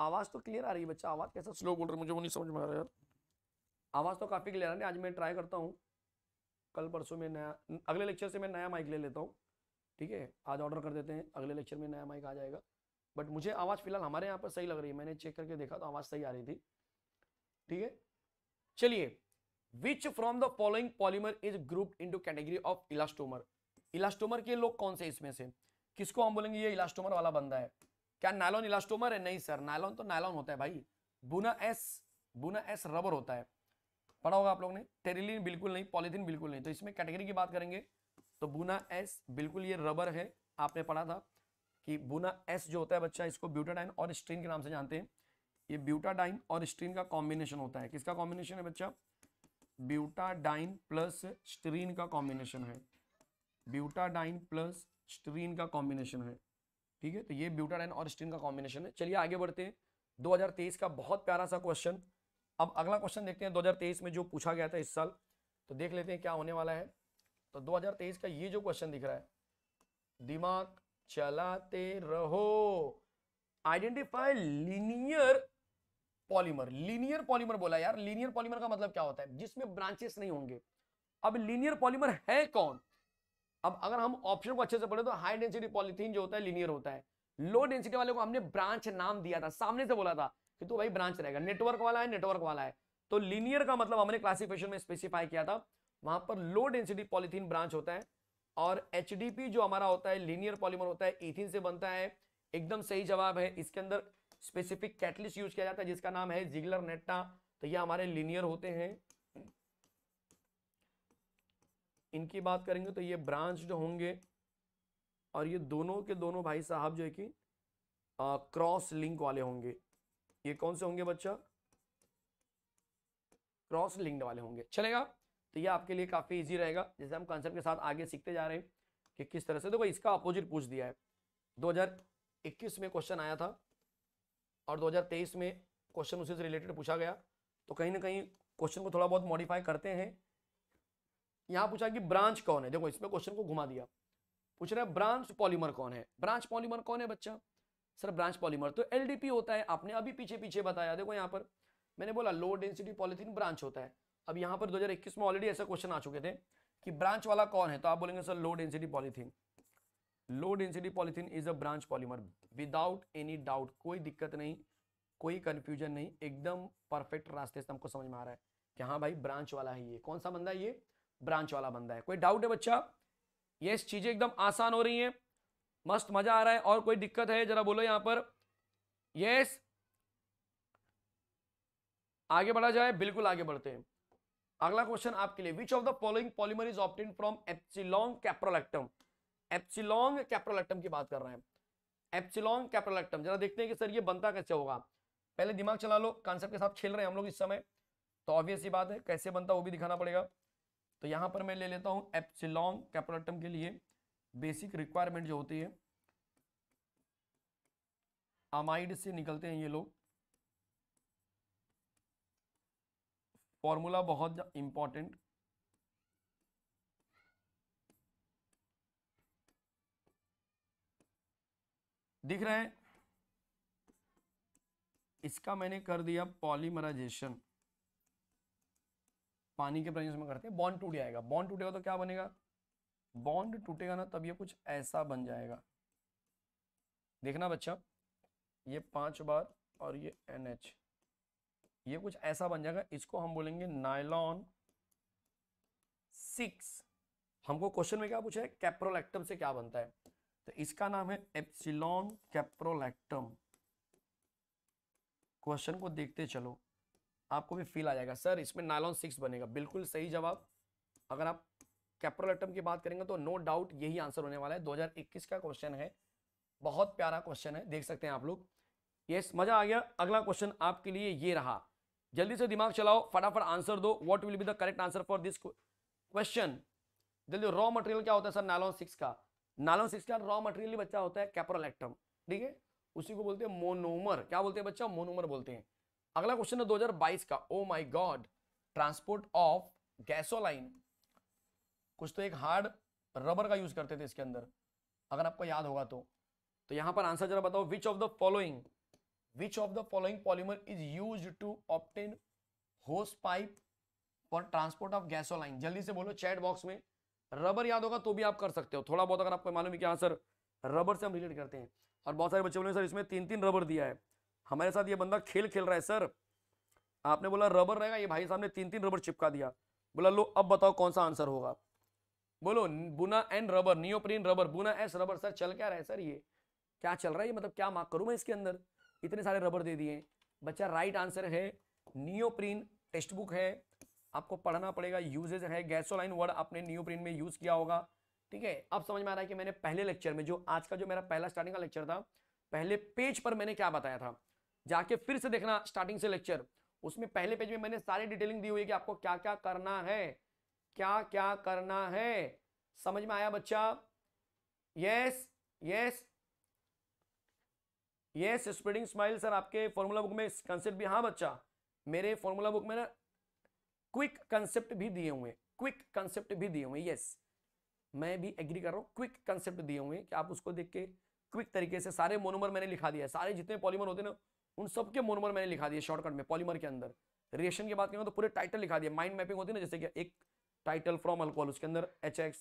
आवाज तो क्लियर आ रही है बच्चा आवाज कैसा स्लो बोल रहा है मुझे वो नहीं समझ में आ रहा यार आवाज तो काफी क्लियर आ रही है आज मैं ट्राई करता हूँ कल परसों में नया अगले लेक्चर से मैं नया माइक ले लेता हूँ ठीक है आज ऑर्डर कर देते हैं अगले लेक्चर में नया माइक आ जाएगा बट मुझे आवाज़ फिलहाल हमारे यहाँ पर सही लग रही है मैंने चेक करके देखा तो आवाज़ सही आ रही थी ठीक है चलिए which from the following polymer is group into category of elastomer elastomer के लोग कौन से इसमें से किसको हम बोलेंगे ये इलास्टोमर वाला बंदा है क्या नायलॉन इलास्टोमर है नहीं सर नायलॉन तो नायलॉन होता है भाई बुना एस बुना एस रबर होता है पढ़ा होगा आप लोग ने टेरिलिन बिल्कुल नहीं पॉलीथिन बिल्कुल नहीं तो इसमें कैटेगरी की बात करेंगे तो बुना एस बिल्कुल ये रबर है आपने पढ़ा था कि बुना एस जो होता है बच्चा इसको ब्यूटाडाइन और स्ट्रीन के नाम से जानते हैं ये ब्यूटाडाइन और स्ट्रीन का कॉम्बिनेशन होता है किसका कॉम्बिनेशन है बच्चा ब्यूटाडाइन प्लस स्ट्रीन का कॉम्बिनेशन है ब्यूटाडाइन प्लस स्ट्रीन का कॉम्बिनेशन है ठीक है तो ये ब्यूटाडाइन और स्ट्रीन का कॉम्बिनेशन है चलिए आगे बढ़ते हैं 2023 का बहुत प्यारा सा क्वेश्चन अब अगला क्वेश्चन देखते हैं 2023 में जो पूछा गया था इस साल तो देख लेते हैं क्या होने वाला है तो 2023 का ये जो क्वेश्चन दिख रहा है दिमाग चलाते रहो identify linear polymer linear polymer बोला यार लीनियर पॉलीमर का मतलब क्या होता है जिसमें ब्रांचेस नहीं होंगे अब लीनियर पॉलीमर है कौन अब अगर हम ऑप्शन को अच्छे से पढ़े तो हाई डेंसिटी पॉलीथीन जो होता है लीनियर होता है लो डेंसिटी वाले को हमने ब्रांच नाम दिया था सामने से बोला था कि तू तो भाई ब्रांच रहेगा नेटवर्क वाला है नेटवर्क वाला है तो लीनियर का मतलब हमने क्लासिफिकेशन में स्पेसिफाई किया था वहां पर लो डेंसिटी पॉलिथीन ब्रांच होता है और एच जो हमारा होता है लीनियर पॉलीमर होता है इथिन से बनता है एकदम सही जवाब है इसके अंदर स्पेसिफिक कैटलिस्ट यूज किया जाता है जिसका नाम है जिगलर नेट्टा तो ये हमारे लीनियर होते हैं इनकी बात करेंगे तो ये ब्रांच्ड होंगे और ये दोनों के दोनों भाई साहब जो है कि क्रॉस लिंक वाले होंगे ये कौन से होंगे बच्चा क्रॉस लिंक्ड वाले होंगे चलेगा तो ये आपके लिए काफ़ी इजी रहेगा जैसे हम कॉन्सेप्ट के साथ आगे सीखते जा रहे हैं कि किस तरह से देखो तो इसका अपोजिट पूछ दिया है 2021 में क्वेश्चन आया था और 2023 में क्वेश्चन उसी से रिलेटेड पूछा गया तो कहीं ना कहीं क्वेश्चन को थोड़ा बहुत मॉडिफाई करते हैं यहाँ पूछा कि ब्रांच कौन है देखो इसमें क्वेश्चन को घुमा दिया पूछ रहे ब्रांच पॉलीमर कौन है ब्रांच पॉलीमर कौन है बच्चा सर ब्रांच पॉलीमर तो एलडीपी होता है आपने अभी पीछे पीछे बताया देखो यहाँ पर मैंने बोला लो डेंसिटी पॉलिथीन ब्रांच होता है अब यहाँ पर 2021 में ऑलरेडी ऐसा क्वेश्चन आ चुके थे कि ब्रांच वाला कौन है तो आप बोलेंगे sir low density polythene low density polythene is a branch polymer without any doubt कोई दिक्कत नहीं कोई कंफ्यूजन नहीं एकदम परफेक्ट रास्ते से हमको समझ में आ रहा है कि हाँ भाई ब्रांच वाला है ये कौन सा बंदा है ये ब्रांच वाला बंदा है कोई डाउट है बच्चा ये चीजें एकदम आसान हो रही है मस्त मजा आ रहा है और कोई दिक्कत है जरा बोलो यहां पर यस आगे बढ़ा जाए बिल्कुल आगे बढ़ते हैं अगला क्वेश्चन आपके लिए which of the following polymer is obtain from epsilon caprolactam epsilon caprolactam की बात कर रहे हैं एप्सिलोंग कैप्रोलेक्टम जरा देखते हैं कि सर ये बनता कैसे होगा पहले दिमाग चला लो कॉन्सेप्ट के साथ खेल रहे हैं हम लोग इस समय तो ऑब्वियस ही बात है कैसे बनता वो भी दिखाना पड़ेगा तो यहां पर मैं ले लेता हूं एप्सिलोंग कैप्रोलेक्टम के लिए बेसिक रिक्वायरमेंट जो होती है अमाइड से निकलते हैं ये लोग फॉर्मूला बहुत इंपॉर्टेंट दिख रहे हैं इसका मैंने कर दिया पॉलीमराइजेशन पानी के प्रेजेंस में करते हैं बॉन्ड टूट जाएगा बॉन्ड टूटेगा तो क्या बनेगा बॉन्ड टूटेगा ना तब ये कुछ ऐसा बन जाएगा देखना बच्चा ये पांच बार और ये एन एच ये कुछ ऐसा बन जाएगा इसको हम बोलेंगे नायलॉन सिक्स हमको क्वेश्चन में क्या पूछा है कैप्रोलैक्टम से क्या बनता है तो इसका नाम है एप्सिलॉन कैप्रोलैक्टम क्वेश्चन को देखते चलो आपको भी फील आ जाएगा सर इसमें नायलॉन सिक्स बनेगा बिल्कुल सही जवाब अगर आप कैप्रोल एटम की बात करेंगे तो नो डाउट यही आंसर होने वाला है 2021 का क्वेश्चन है बहुत प्यारा क्वेश्चन है देख सकते हैं आप लोग ये मजा आ गया अगला क्वेश्चन आपके लिए ये रहा जल्दी से दिमाग चलाओ फटाफट आंसर दो what will be the correct answer for this question जल्दी रॉ मटेरियल क्या होता है सर नालॉन सिक्स का नालॉन सिक्स का रॉ मटेरियल बच्चा होता है कैप्रोल एक्टम ठीक है उसी को बोलते हैं मोनोमर क्या बोलते हैं बच्चा मोनोमर बोलते हैं अगला क्वेश्चन है 2022 का oh my God transport of gasoline कुछ तो एक हार्ड रबर का यूज करते थे इसके अंदर अगर आपको याद होगा तो तो यहां पर आंसर जरा बताओ which of the following which of the following polymer is use to obtain hose pipe for transport of gasoline जल्दी से बोलो चैट बॉक्स में रबर याद होगा तो भी आप कर सकते हो थोड़ा बहुत अगर आपको मालूम है कि हाँ सर रबर से हम रिलेट करते हैं और बहुत सारे बच्चे बोले सर इसमें तीन तीन रबर दिया है हमारे साथ ये बंदा खेल खेल रहा है सर आपने बोला रबर रहेगा ये भाई साहब ने तीन तीन रबर चिपका दिया बोला लो अब बताओ कौन सा आंसर होगा बोलो Buna and rubber neoprene rubber Buna S rubber sir चल क्या रहा है सर ये क्या चल रहा है ये मतलब क्या मार्क करूँ मैं इसके अंदर इतने सारे रबर दे दिए बच्चा राइट आंसर है नियोप्रीन टेक्स्ट बुक है आपको पढ़ना पड़ेगा यूजेज है गैसोलाइन वर्ड आपने नियोप्रीन में यूज़ किया होगा ठीक है अब समझ में आ रहा है कि मैंने पहले लेक्चर में जो आज का जो मेरा पहला स्टार्टिंग का लेक्चर था पहले पेज पर मैंने क्या बताया था जाके फिर से देखना स्टार्टिंग से लेक्चर उसमें पहले पेज में मैंने सारी डिटेलिंग दी हुई है कि आपको क्या क्या करना है क्या क्या करना है समझ में आया बच्चा yes yes yes spreading smile sir आपके फॉर्मूला बुक में कंसेप्ट भी हाँ बच्चा मेरे फॉर्मूला बुक में ना क्विक कंसेप्ट भी दिए हुए क्विक कंसेप्ट भी दिए हुए यस मैं भी एग्री कर रहा हूँ क्विक कंसेप्ट दिए हुए कि आप उसको देख के क्विक तरीके से सारे मोनोमर मैंने लिखा दिया है सारे जितने पॉलीमर होते ना उन सबके मोनोमर मैंने लिखा दिए शॉर्टकट में पॉलीमर के अंदर रिएक्शन की बात करें तो पूरे टाइटल लिखा दिया माइंड मैपिंग होती है ना जैसे कि एक टाइटल फ्रॉम अल्कोहल उसके अंदर H X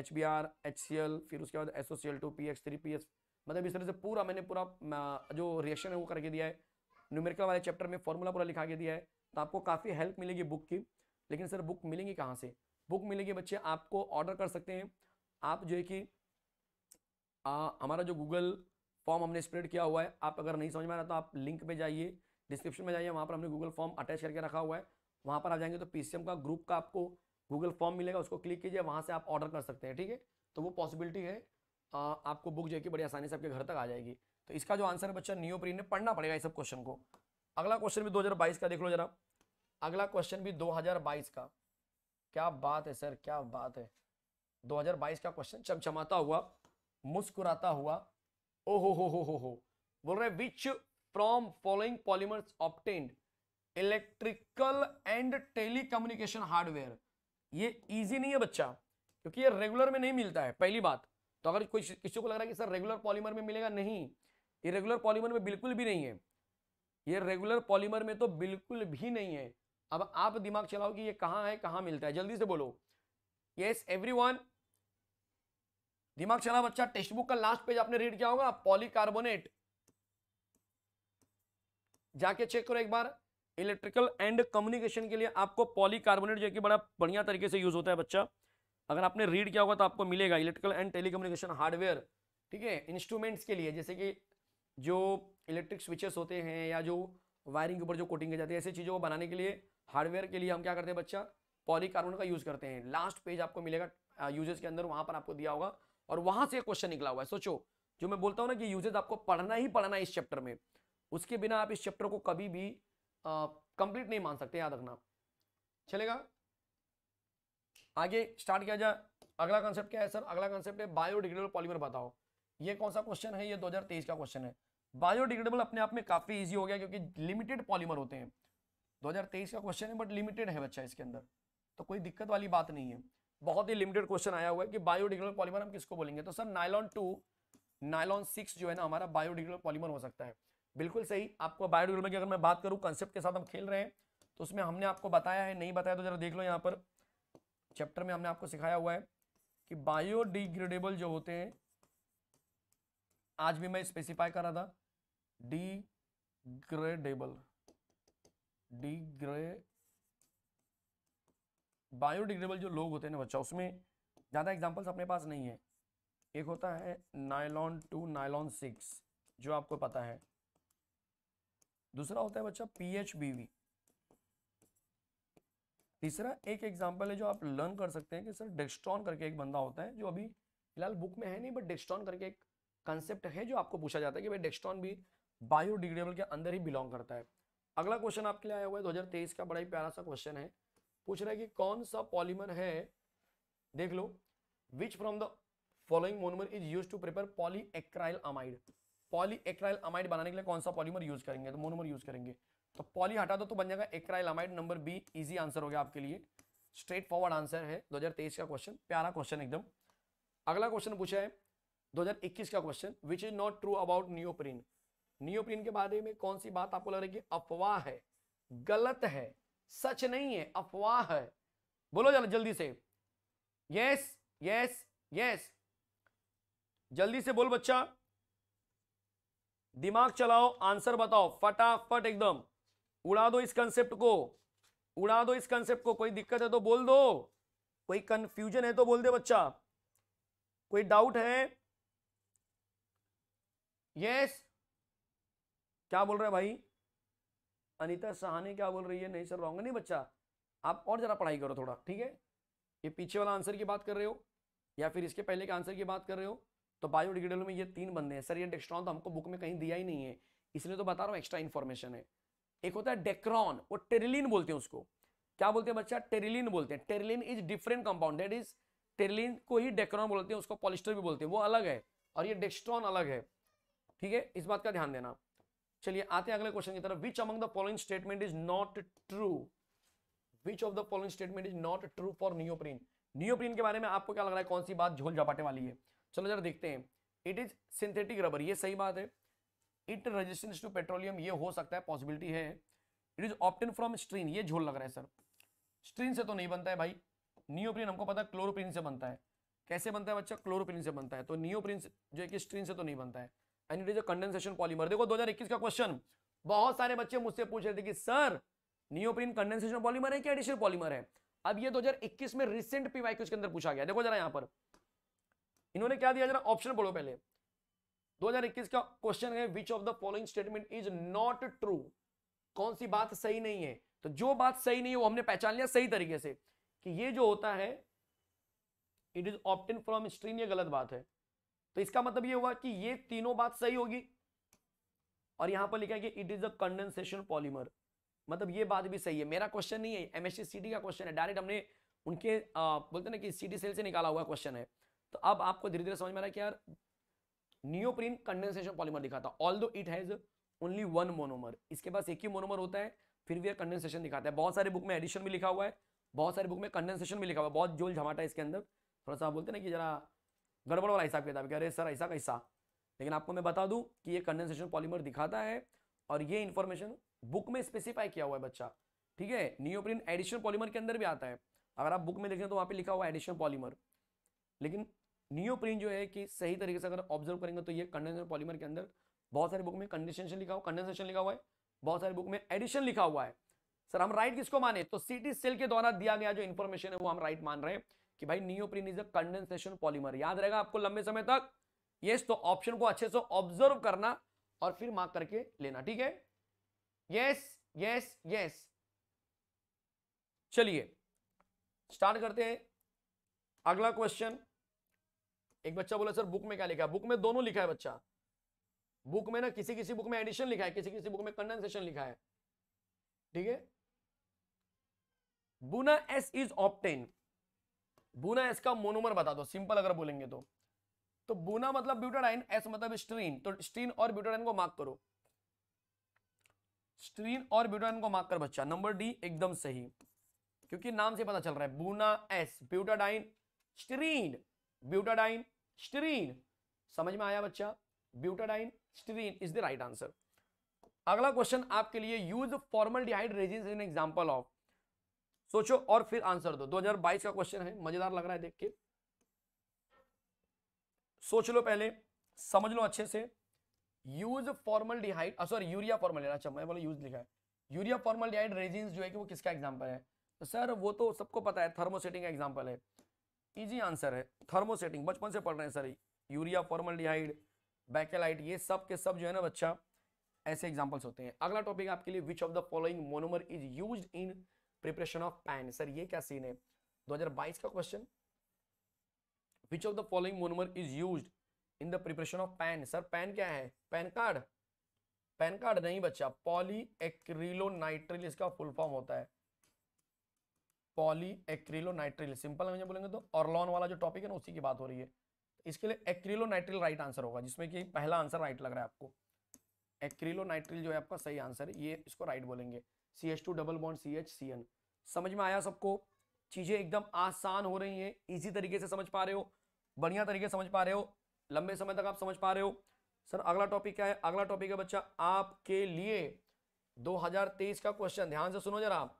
H B R H C L फिर उसके बाद S O C L two P X three P S मतलब इस तरह से पूरा मैंने पूरा जो रिएक्शन है वो करके दिया है न्यूमेरिकल वाले चैप्टर में फॉर्मूला पूरा लिखा के दिया है तो आपको काफ़ी हेल्प मिलेगी बुक की लेकिन सर बुक मिलेंगी कहाँ से बुक मिलेगी बच्चे आपको ऑर्डर कर सकते हैं आप जो है कि हमारा जो गूगल फॉर्म हमने स्प्रेड किया हुआ है आप अगर नहीं समझ में आ रहा तो आप लिंक पे जाइए डिस्क्रिप्शन में जाइए वहाँ पर हमने गूगल फॉर्म अटैच करके रखा हुआ है वहाँ पर आ जाएंगे तो पी का ग्रुप का आपको गूगल फॉर्म मिलेगा उसको क्लिक कीजिए वहाँ से आप ऑर्डर कर सकते हैं ठीक है तो वो पॉसिबिलिटी है आ, आपको बुक जो कि बड़ी आसानी से आपके घर तक आ जाएगी तो इसका जो आंसर है बच्चा नियोप्रीन ने पढ़ना पड़ेगा इस सब क्वेश्चन को अगला क्वेश्चन भी 2022 का देख लो जरा अगला क्वेश्चन भी 2022 का क्या बात है सर क्या बात है 2022 का क्वेश्चन चमचमाता हुआ मुस्कुराता हुआ ओ हो हो हो हो हो बोल रहे which from following polymers obtained electrical and telecommunication hardware ये इजी नहीं है बच्चा क्योंकि ये रेगुलर में नहीं मिलता है पहली बात तो अगर कोई किसी को लग रहा है कि सर रेगुलर पॉलीमर में मिलेगा नहीं ये रेगुलर पॉलीमर में बिल्कुल भी नहीं है ये रेगुलर पॉलीमर में तो बिल्कुल भी नहीं है अब आप दिमाग चलाओ कि ये कहाँ है कहाँ मिलता है जल्दी से बोलो यस एवरी दिमाग चलाओ बच्चा टेक्स्ट बुक का लास्ट पेज आपने रीड किया होगा पॉलीकार्बोनेट जाके चेक करो एक बार इलेक्ट्रिकल एंड कम्युनिकेशन के लिए आपको पॉलीकार्बोनेट जो कि बड़ा बढ़िया तरीके से यूज होता है बच्चा अगर आपने रीड किया होगा तो आपको मिलेगा इलेक्ट्रिकल एंड टेलीकम्युनिकेशन हार्डवेयर ठीक है इंस्ट्रूमेंट्स के लिए जैसे कि जो इलेक्ट्रिक स्विचेस होते हैं या जो वायरिंग के ऊपर जो कोटिंग की जाती है ऐसी चीज़ों को बनाने के लिए हार्डवेयर के लिए हम क्या करते हैं बच्चा पॉलीकार्बोनेट का यूज़ करते हैं लास्ट पेज आपको मिलेगा यूजेस के अंदर वहाँ पर आपको दिया होगा और वहाँ से क्वेश्चन निकला हुआ है सोचो जो मैं बोलता हूँ ना कि यूजेज आपको पढ़ना ही पढ़ना है इस चैप्टर में उसके बिना आप इस चैप्टर को कभी भी कंप्लीट नहीं मान सकते याद रखना चलेगा आगे स्टार्ट किया जाए अगला कॉन्सेप्ट क्या है सर अगला कॉन्सेप्ट है बायोडिग्रेडेबल पॉलीमर बताओ ये कौन सा क्वेश्चन है ये 2023 का क्वेश्चन है बायोडिग्रेडेबल अपने आप में काफी इजी हो गया क्योंकि लिमिटेड पॉलीमर होते हैं 2023 का क्वेश्चन है बट लिमिटेड है बच्चा इसके अंदर तो कोई दिक्कत वाली बात नहीं है बहुत ही लिमिटेड क्वेश्चन आया हुआ है कि बायोडिग्रेडेबल पॉलीमर हम किसको बोलेंगे तो sir nylon two nylon six जो है ना हमारा बायोडिग्रेडेबल पॉलीमर हो सकता है बिल्कुल सही आपको बायोडिग्रेबल की अगर मैं बात करूँ कंसेप्ट के साथ हम खेल रहे हैं तो उसमें हमने आपको बताया है नहीं बताया तो जरा देख लो यहाँ पर चैप्टर में हमने आपको सिखाया हुआ है कि बायोडिग्रेडेबल जो होते हैं आज भी मैं स्पेसिफाई कर रहा था डिग्रेडेबल डिग्रे बायोडिग्रेडेबल जो लोग होते हैं ना बच्चा उसमें ज़्यादा एग्जांपल्स अपने पास नहीं है एक होता है नायलॉन टू नायलॉन सिक्स जो आपको पता है दूसरा होता है बच्चा पीएचबीवी तीसरा एक एग्जाम्पल है जो आप लर्न कर सकते हैं कि सर डेक्स्ट्रॉन करके एक बंदा होता है जो अभी फिलहाल बुक में है नहीं बट डेक्स्ट्रॉन करके एक कंसेप्ट है जो आपको पूछा जाता है कि भाई डेक्स्ट्रॉन भी बायोडिग्रेडेबल के अंदर ही बिलोंग करता है अगला क्वेश्चन आपके लिए आया हुआ है दो का बड़ा ही प्यारा सा क्वेश्चन है पूछ रहा है कि कौन सा पॉलीमर है देख लो which from the following monomer is use to prepare polyacrylamide polyacrylamide बनाने के लिए कौन सा पॉलीमर यूज करेंगे तो मोनोमर यूज करेंगे तो पॉली हटा दो तो बन जाएगा acrylamide number B easy answer हो गया आपके लिए स्ट्रेट फॉरवर्ड आंसर है 2023 का क्वेश्चन प्यारा क्वेश्चन एकदम अगला क्वेश्चन पूछा है 2021 का question which is not true about neoprene neoprene के बारे में कौन सी बात आपको लग रही है अफवाह है गलत है सच नहीं है अफवाह है बोलो जल जल्दी से यस यस यस जल्दी से बोल बच्चा दिमाग चलाओ आंसर बताओ फटाफट एकदम उड़ा दो इस कंसेप्ट को उड़ा दो इस कंसेप्ट को कोई दिक्कत है तो बोल दो कोई कंफ्यूजन है तो बोल दे बच्चा कोई डाउट है यस क्या बोल रहे हैं भाई अनिता सहाने क्या बोल रही है नहीं सर रॉन्ग नहीं बच्चा आप और जरा पढ़ाई करो थोड़ा ठीक है ये पीछे वाला आंसर की बात कर रहे हो या फिर इसके पहले के आंसर की बात कर रहे हो तो बायोडिग्रेडेबल में ये तीन बंदे हैं सर ये डेक्स्ट्रॉन तो हमको बुक में कहीं दिया ही नहीं है इसलिए तो बता रहा हूँ एक्स्ट्रा इन्फॉर्मेशन है एक होता है डेक्रॉन वो टेरिलिन बोलते हैं उसको क्या बोलते हैं बच्चा टेरिलिन बोलते हैं terylene is different compound that is terylene को ही डेक्रॉन बोलते हैं उसको पॉलिस्टर भी बोलते हैं वो अलग है और ये डेक्स्ट्रॉन अलग है ठीक है इस बात का ध्यान देना चलिए आते हैं अगले क्वेश्चन की तरफ which among the following statement is not true which of the following statement is not true for neoprene neoprene के बारे में आपको क्या लग रहा है कौन सी बात झोल झपाटे वाली है चलो जरा देखते हैं इट इज सिंथेटिक रबर ये सही बात है इट रेजिस्टेंस टू पेट्रोलियम ये हो सकता है पॉसिबिलिटी है it is obtain from styrene ये झोल लग रहा है सर स्ट्रीन से तो नहीं बनता है भाई नियोप्रीन हमको पता है क्लोरोप्रीन से बनता है कैसे बनता है बच्चा क्लोरोप्रीन से बनता है तो नियोप्रीन जो है कि स्ट्रीन से तो नहीं बनता है and it is a condensation polymer देखो 2021 का क्वेश्चन बहुत सारे बच्चे मुझसे पूछ रहे थे कि सर नियोप्रीन कंडेंसेशन पॉलीमर है कि एडिशनल पॉलीमर है अब ये 2021 में रिसेंट पीवाईक्यूज के अंदर पूछा गया देखो जरा यहाँ पर इन्होंने क्या दिया जरा ऑप्शन पढ़ो पहले 2021 का क्वेश्चन है which of the following statement is not true कौन सी बात सही नहीं है तो जो बात सही नहीं है वो हमने पहचान लिया सही तरीके से कि ये जो होता है it is obtain from styrene ये गलत बात है तो इसका मतलब ये हुआ कि ये तीनों बात सही होगी और यहां पर लिखा है कि it is a condensation polymer मतलब ये बात भी सही है मेरा क्वेश्चन नहीं है एमएससी सीटी का क्वेश्चन है डायरेक्ट हमने उनके आ, बोलते ना कि सीटी सेल से निकाला हुआ क्वेश्चन है तो अब आपको धीरे धीरे समझ में आ रहा है कि यार नियोप्रीन कंडेंसेशन पॉलीमर दिखाता है although it has only one monomer इसके पास एक ही मोनोमर होता है फिर भी यह कंडेंसेशन दिखाता है बहुत सारे बुक में एडिशन भी लिखा हुआ है बहुत सारे बुक में कंडेंसेशन भी लिखा हुआ है बहुत जोल झमाटा है इसके अंदर थोड़ा सा बोलते ना कि जरा गड़बड़ वाला हिसाब किताब अरे सर ऐसा कैसा लेकिन आपको मैं बता दूं कि ये कंडेंसेशन पॉलीमर दिखाता है और ये इन्फॉर्मेशन बुक में स्पेसिफाई किया हुआ है बच्चा ठीक है नियोप्रिन एडिशन पॉलीमर के अंदर भी आता है अगर आप बुक में देखें तो वहाँ पे लिखा हुआ है एडिशन पॉलीमर लेकिन नियोप्रीन जो है कि सही तरीके से अगर ऑब्जर्व करेंगे तो ये कंडेंसर पॉलीमर के अंदर बहुत सारे बुक में कंडेंसेशन लिखा हुआ कंडेंसेशन लिखा हुआ है बहुत सारे बुक में एडिशन लिखा हुआ है सर हम राइट किसको माने तो सीटी सेल के द्वारा दिया गया जो इन्फॉर्मेशन है वो हम राइट मान रहे हैं कि भाई neoprene is a condensation polymer याद रहेगा आपको लंबे समय तक ये तो ऑप्शन को अच्छे से ऑब्जर्व करना और फिर मार्क करके लेना ठीक है यस यस यस चलिए स्टार्ट करते हैं अगला क्वेश्चन एक बच्चा बोला सर बुक में क्या लिखा है बुक में दोनों लिखा है बच्चा बुक में ना किसी किसी बुक में एडिशन लिखा है किसी किसी बुक में कंडेंसेशन लिखा है ठीक है Buna S is obtain Buna S का मोनोमर बता दो सिंपल अगर बोलेंगे तो तो बुना मतलब ब्यूटाडाइन एस मतलब स्ट्रीन तो स्ट्रीन और ब्यूटाडाइन को मार्क करो स्ट्रीन और ब्यूटाडाइन को मार्क कर बच्चा नंबर डी एकदम सही क्योंकि नाम से पता चल रहा है Buna S butadiene styrene butadiene styrene समझ में आया बच्चा butadiene styrene is the right answer अगला क्वेश्चन आपके लिए use formaldehyde resin in example of सोचो और फिर आंसर दो 2022 का क्वेश्चन है मजेदार लग रहा है देख के सोच लो पहले समझ लो अच्छे से use formaldehyde sorry urea formal अच्छा मैं बोला यूज लिखा है यूरिया फॉर्मल डिहाइड रेजिन जो है कि वो किसका एग्जाम्पल है तो सर वो तो सबको पता है थर्मोसेटिंग का एग्जाम्पल है इजी आंसर है थर्मोसेटिंग बचपन से पढ़ रहे हैं सर यूरिया फॉर्मलडिहाइड बैकेलाइट ये सब के सब जो है ना बच्चा ऐसे एग्जाम्पल्स होते हैं अगला टॉपिक आपके लिए which of the following monomer is use in preparation of PAN sir ये क्या सीन है 2022 का question which of the following monomer is use in the preparation of PAN sir PAN क्या है पैन कार्ड पैन कार्ड नहीं बच्चा पॉली एक्रिलोनाइट्रिल इसका फुल फॉर्म होता है पॉली नाइट्रिल सिंपल में बोलेंगे तो ऑर्लॉन वाला जो टॉपिक है ना उसी की बात हो रही है इसके लिए एक्रिलोनाइट्रिल राइट आंसर होगा जिसमें कि पहला आंसर राइट लग रहा है आपको एक्रिलोनाइट्रिल जो है आपका सही आंसर है ये इसको राइट बोलेंगे C H two double bond C H C N समझ में आया सबको चीज़ें एकदम आसान हो रही हैं इजी तरीके से समझ पा रहे हो बढ़िया तरीके से समझ पा रहे हो लंबे समय तक आप समझ पा रहे हो सर अगला टॉपिक क्या है अगला टॉपिक है बच्चा आपके लिए 2023 का क्वेश्चन ध्यान से सुनो जरा आप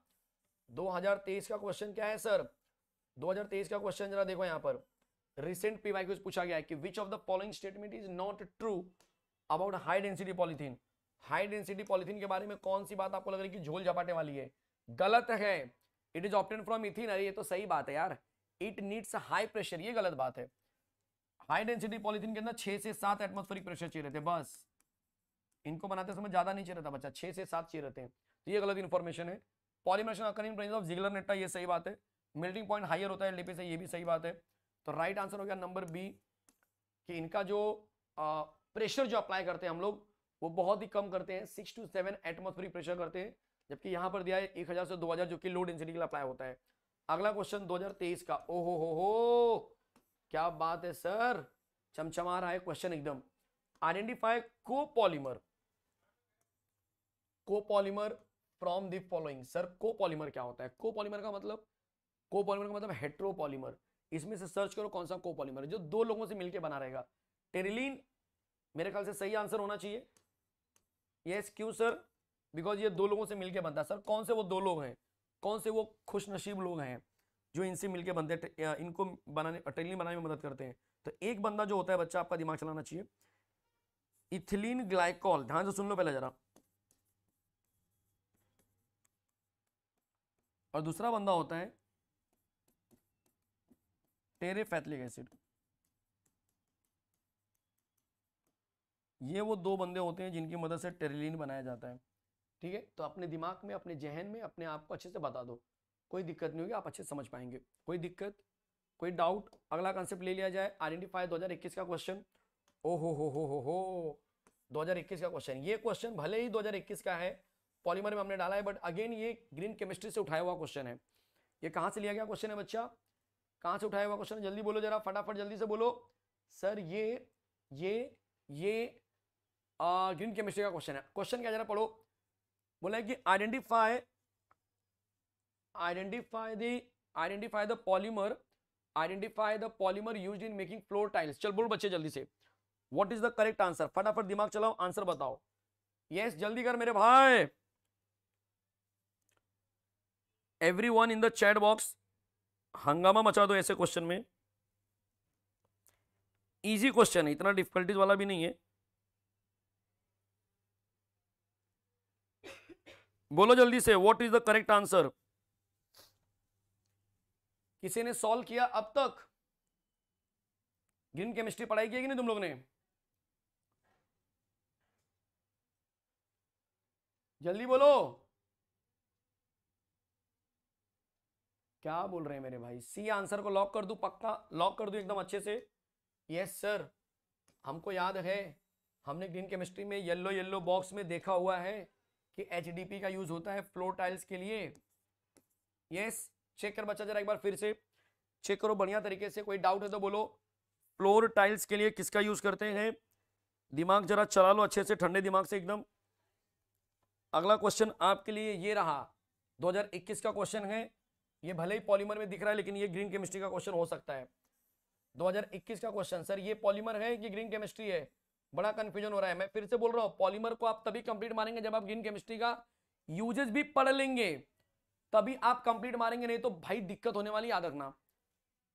2023 का क्वेश्चन क्या है सर 2023 का क्वेश्चन जरा देखो यहां पर रिसेंट पी वाई पूछा गया है कि which of the following statement is not true about high density polythene high density polythene के बारे में कौन सी बात आपको लग रही है कि झोल झपाटे वाली है गलत है it is obtain from ethene अरे ये तो सही बात है यार इट नीड्स हाई प्रेशर ये गलत बात है हाई डेंसिटी पॉलिथीन के अंदर छह से सात एटमोस्फेरिक प्रेशर चाहिए रहते बस इनको बनाते समय ज्यादा नहीं चाहिए रहता बच्चा छह से सात चाहिए रहते हैं तो ये गलत इन्फॉर्मेशन है polymerisation occurring presence of Ziegler Natta ये सही बात है मेल्टिंग पॉइंट हायर होता है एलडीपी से ये भी सही बात है तो राइट आंसर हो गया नंबर बी कि इनका जो आ, प्रेशर जो अप्लाई करते हैं हम लोग वो बहुत ही कम करते हैं six two seven atmospheric pressure करते हैं जबकि यहाँ पर दिया है एक हज़ार से दो हज़ार जो कि लो डेंसिटी के लिए अप्लाई होता है अगला क्वेश्चन 2023 का ओहो हो हो क्या बात है सर चमचमा रहा है क्वेश्चन एकदम आइडेंटिफाई को पॉलीमर को polymer from the following sir copolymer क्या होता है कोपॉलीमर का मतलब कोपॉलीमर का मतलब हेट्रोपॉलीमर इसमें से सर्च करो कौन सा कोपॉलीमर जो दो लोगों से मिलकर बना रहेगा टेरिलीन मेरे ख्याल से सही आंसर होना चाहिए यस क्यों सर बिकॉज ये दो लोगों से मिलकर बनता है सर कौन से वो दो लोग हैं कौन से वो खुश नसीब लोग हैं जो इनसे मिलकर बनते हैं इनको बनाने टेलिन बनाने में मदद करते हैं तो एक बंदा जो होता है बच्चा आपका दिमाग चलाना चाहिए इथिलीन ग्लाइकॉल ध्यान से सुन लो पहले जरा और दूसरा बंदा होता है टेरेफैथलिक एसिड ये वो दो बंदे होते हैं जिनकी मदद से टेरिलीन बनाया जाता है ठीक है तो अपने दिमाग में अपने जहन में अपने आप को अच्छे से बता दो कोई दिक्कत नहीं होगी आप अच्छे से समझ पाएंगे कोई दिक्कत कोई डाउट अगला कॉन्सेप्ट ले लिया जाए आइडेंटिफाई 2021 का क्वेश्चन ओ हो हो हो हो हो का क्वेश्चन ये क्वेश्चन भले ही 2021 का है पॉलीमर में हमने डाला है बट अगेन ये ग्रीन केमिस्ट्री से उठाया हुआ क्वेश्चन है ये कहाँ से लिया गया क्वेश्चन है बच्चा कहाँ से उठाया हुआ क्वेश्चन है जल्दी बोलो जरा फटाफट जल्दी से बोलो सर ये ये ये आ, ग्रीन केमिस्ट्री का क्वेश्चन है क्वेश्चन क्या जरा पढ़ो बोला है कि identify identify the identify the polymer identify the polymer use in making floor tiles चल बोलो बच्चे जल्दी से what is the correct answer फटाफट दिमाग चलाओ आंसर बताओ यस yes, जल्दी कर मेरे भाई everyone in the chat box हंगामा मचा दो ऐसे क्वेश्चन में इजी क्वेश्चन है इतना डिफिकल्टीज वाला भी नहीं है बोलो जल्दी से what is the correct answer किसी ने सॉल्व किया अब तक ग्रीन केमिस्ट्री पढ़ाई की है कि नहीं तुम लोग ने जल्दी बोलो क्या बोल रहे हैं मेरे भाई सी आंसर को लॉक कर दू पक्का लॉक कर दू एकदम अच्छे से यस सर हमको याद है हमने ग्रीन केमिस्ट्री में येल्लो येल्लो बॉक्स में देखा हुआ है कि एच का यूज होता है फ्लोर टाइल्स के लिए यस चेक कर बच्चा जरा एक बार फिर से चेक करो बढ़िया तरीके से कोई डाउट है तो बोलो फ्लोर टाइल्स के लिए किसका यूज करते हैं दिमाग जरा चला लो अच्छे से ठंडे दिमाग से एकदम अगला क्वेश्चन आपके लिए ये रहा 2021 का क्वेश्चन है ये भले ही पॉलीमर में दिख रहा है लेकिन ये ग्रीन केमिस्ट्री का क्वेश्चन हो सकता है 2021 का क्वेश्चन सर ये पॉलीमर है कि ग्रीन केमिस्ट्री है बड़ा कंफ्यूजन हो रहा है मैं फिर से बोल रहा हूँ पॉलीमर को आप तभी कंप्लीट मारेंगे जब आप ग्रीन केमिस्ट्री का यूजेस भी पढ़ लेंगे तभी आप कंप्लीट मारेंगे नहीं तो भाई दिक्कत होने वाली याद रखना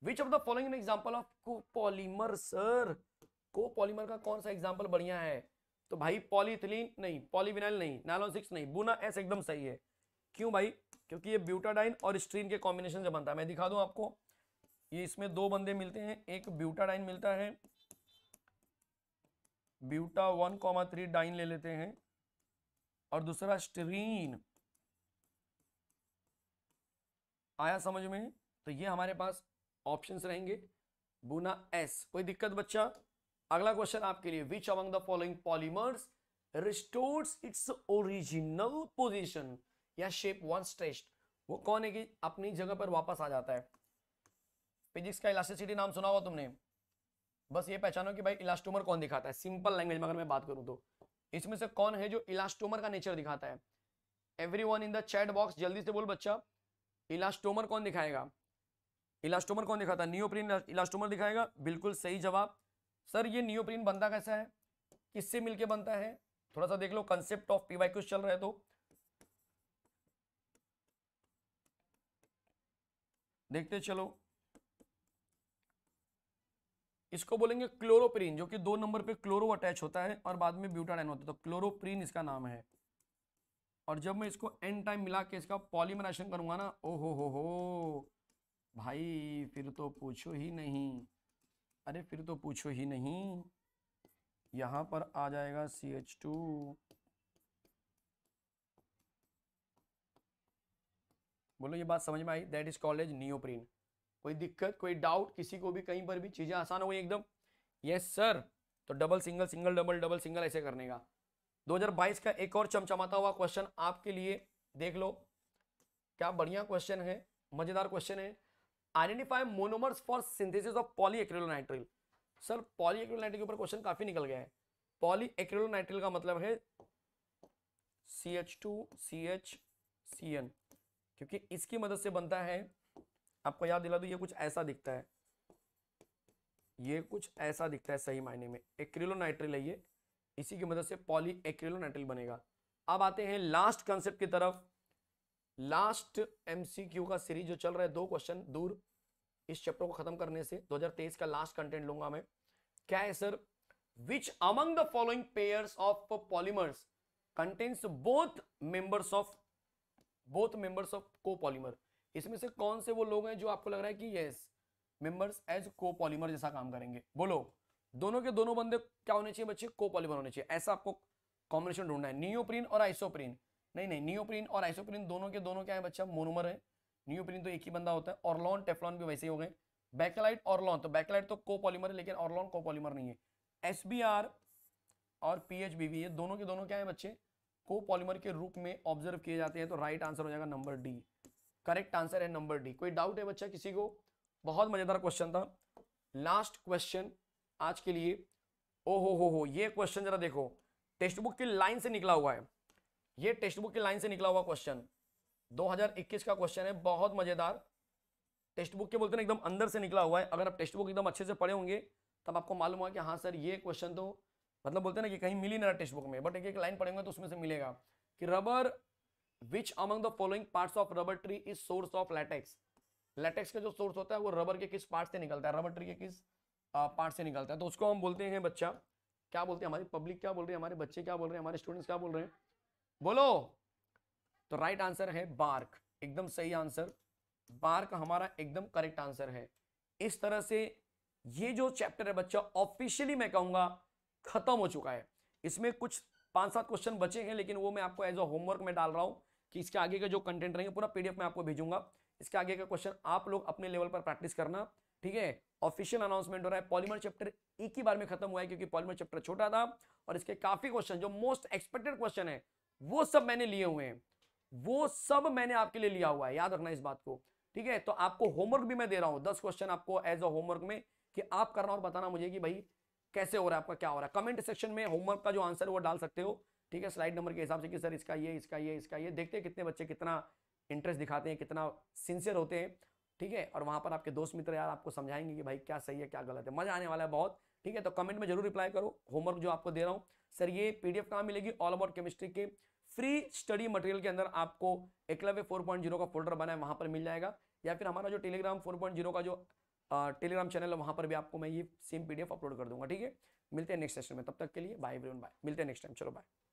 which of the following example of को पॉलीमर सर को पॉलीमर का कौन सा एग्जाम्पल बढ़िया है तो भाई पॉलीथिलीन नहीं पॉलीविनाइल नहीं नालोन सिक्स नहीं बुना एस एकदम सही है क्यों भाई क्योंकि ये ब्यूटाडाइन और स्ट्रीन के कॉम्बिनेशन से बनता है मैं दिखा दूं आपको ये इसमें दो बंदे मिलते हैं एक ब्यूटाडाइन मिलता है buta one comma three diene ले लेते हैं और दूसरा स्ट्रीन आया समझ में तो ये हमारे पास ऑप्शंस रहेंगे बुना एस कोई दिक्कत बच्चा अगला क्वेश्चन आपके लिए which among the following polymers restores its original position या शेप वन स्ट्रेस्ड वो कौन है कि अपनी जगह पर वापस आ जाता है फिजिक्स का इलास्टिसिटी नाम सुना हुआ तुमने बस ये पहचानो कि भाई इलास्टोमर कौन दिखाता है सिंपल लैंग्वेज में अगर मैं बात करूं तो इसमें से कौन है जो इलास्टोमर का नेचर दिखाता है everyone in the chat box जल्दी से बोल बच्चा इलास्टोमर कौन दिखाएगा इलास्टोमर कौन दिखाता है नियोप्रीन इलास्टोमर दिखाएगा बिल्कुल सही जवाब सर ये नियोप्रीन बनता कैसा है किससे मिलके बनता है थोड़ा सा देख लो कंसेप्ट ऑफ पीवाई चल रहा है तो देखते चलो इसको बोलेंगे क्लोरोप्रीन जो कि दो नंबर पे क्लोरो अटैच होता है और बाद में ब्यूटाडाइन होता है तो क्लोरोप्रीन इसका नाम है और जब मैं इसको एंड टाइम मिला के इसका पॉलीमराइजेशन करूंगा ना ओ हो हो हो भाई फिर तो पूछो ही नहीं अरे फिर तो पूछो ही नहीं यहाँ पर आ जाएगा सी एच टू बोलो ये बात समझ में आई that is call as neoprene कोई दिक्कत कोई डाउट किसी को भी कहीं पर भी चीज़ें आसान हो गई एकदम यस सर तो double single single double double single ऐसे करने का 2022 का एक और चमचमाता हुआ क्वेश्चन आपके लिए देख लो क्या बढ़िया क्वेश्चन है मजेदार क्वेश्चन है identify monomers for synthesis of polyacrylonitrile sir polyacrylonitrile के ऊपर क्वेश्चन काफी निकल गया है पॉलीएक्रिलोनाइट्रिल का मतलब है C H two C H C N क्योंकि इसकी मदद से बनता है आपको याद दिला दो ये कुछ ऐसा दिखता है ये कुछ ऐसा दिखता है सही मायने में एक्रिलोनाइट्रिल है ये इसी की मदद से पॉली एक्रिलोनाइट्रिल बनेगा अब आते हैं लास्ट कंसेप्ट की तरफ लास्ट एमसीक्यू का सीरीज जो चल रहा है दो क्वेश्चन दूर इस चैप्टर को खत्म करने से 2023 का लास्ट कंटेंट लूंगा मैं क्या है sir which among the following pairs of polymers contents both members of both members of copolymer इसमें से कौन से वो लोग हैं जो आपको लग रहा है कि यस मेंबर्स एज कोपॉलीमर जैसा काम करेंगे बोलो दोनों के दोनों बंदे क्या होने चाहिए बच्चे कोपॉलीमर होने चाहिए ऐसा आपको कॉम्बिनेशन ढूंढना है नियोप्रीन और आइसोप्रीन नहीं नहीं नियोप्रीन और आइसोप्रीन दोनों के दोनों क्या है बच्चा मोनोमर है नियोप्रीन तो एक ही बंदा होता है ऑर्लॉन टेफलॉन भी वैसे ही हो गए बैकेलाइट ऑर्लॉन तो बैकेलाइट तो कोपॉलीमर है लेकिन को कोपॉलीमर नहीं है एस और पी ये दोनों के दोनों क्या है बच्चे कोपॉलीमर के रूप में ऑब्जर्व किए जाते हैं तो राइट right आंसर हो जाएगा नंबर डी करेक्ट आंसर है नंबर डी कोई डाउट है बच्चा किसी को बहुत मजेदार क्वेश्चन था लास्ट क्वेश्चन आज के लिए ओ हो हो हो ये क्वेश्चन जरा देखो टेक्स्ट बुक की लाइन से निकला हुआ है ये टेक्स्ट बुक की लाइन से निकला हुआ क्वेश्चन 2021 का क्वेश्चन है बहुत मजेदार टेक्स्ट बुक के बोलते हैं एकदम अंदर से निकला हुआ है अगर आप टेक्स्ट बुक एकदम अच्छे से पढ़े होंगे तब आपको मालूम होगा कि हाँ सर ये क्वेश्चन तो मतलब बोलते हैं ना कि कहीं मिली ना टेक्स्ट बुक में बट एक एक लाइन पढ़ेंगे तो उसमें से मिलेगा कि rubber which among the following parts of rubber tree is source of latex latex का जो सोर्स होता है वो रबर के किस पार्ट से निकलता है रबर ट्री के किस पार्ट से निकलता है तो उसको हम बोलते हैं बच्चा क्या बोलते हैं हमारी पब्लिक क्या बोल रही है हमारे बच्चे क्या बोल रहे हैं हमारे स्टूडेंट्स क्या बोल रहे हैं बोलो तो राइट आंसर है बार्क एकदम सही आंसर बार्क हमारा एकदम करेक्ट आंसर है इस तरह से ये जो चैप्टर है बच्चा ऑफिशियली मैं कहूंगा खत्म हो चुका है इसमें कुछ पांच सात क्वेश्चन बचे हैं लेकिन वो मैं आपको एज अ होमवर्क में डाल रहा हूँ कि इसके आगे का जो कंटेंट रहेंगे पूरा पीडीएफ में आपको भेजूंगा इसके आगे का क्वेश्चन आप लोग अपने लेवल पर प्रैक्टिस करना ठीक है ऑफिशियल अनाउंसमेंट हो रहा है पॉलीमर चैप्टर एक ही बार में खत्म हुआ है क्योंकि पॉलीमर चैप्टर छोटा था और इसके काफी क्वेश्चन जो मोस्ट एक्सपेक्टेड क्वेश्चन है वो सब मैंने लिए हुए हैं वो सब मैंने आपके लिए लिया हुआ है याद रखना इस बात को ठीक है तो आपको होमवर्क भी मैं दे रहा हूँ दस क्वेश्चन आपको एज अ होमवर्क में कि आप करना और बताना मुझे कि भाई कैसे हो रहा है आपका क्या हो रहा है कमेंट सेक्शन में होमवर्क का जो आंसर है वो डाल सकते हो ठीक है स्लाइड नंबर के हिसाब से कि सर इसका ये इसका ये इसका ये देखते हैं कितने बच्चे कितना इंटरेस्ट दिखाते हैं कितना सिंसियर होते हैं ठीक है और वहाँ पर आपके दोस्त मित्र यार आपको समझाएंगे कि भाई क्या सही है क्या गलत है मजा आने वाला है बहुत ठीक है तो कमेंट में जरूर रिप्लाई करो होमवर्क जो आपको दे रहा हूँ सर ये पी कहाँ मिलेगी ऑल अबाउट केमिस्ट्री के फ्री स्टडी मटेरियल के अंदर आपको एकलव्य फोर का फोल्डर बनाए वहाँ पर मिल जाएगा या फिर हमारा जो टेलीग्राम फोर का जो टेलीग्राम चैनल है वहाँ पर भी आपको मैं ये सेम पीडीएफ अपलोड कर दूंगा ठीक है मिलते हैं नेक्स्ट सेशन में तब तक के लिए बाय एवरीवन बाय मिलते हैं नेक्स्ट टाइम चलो बाय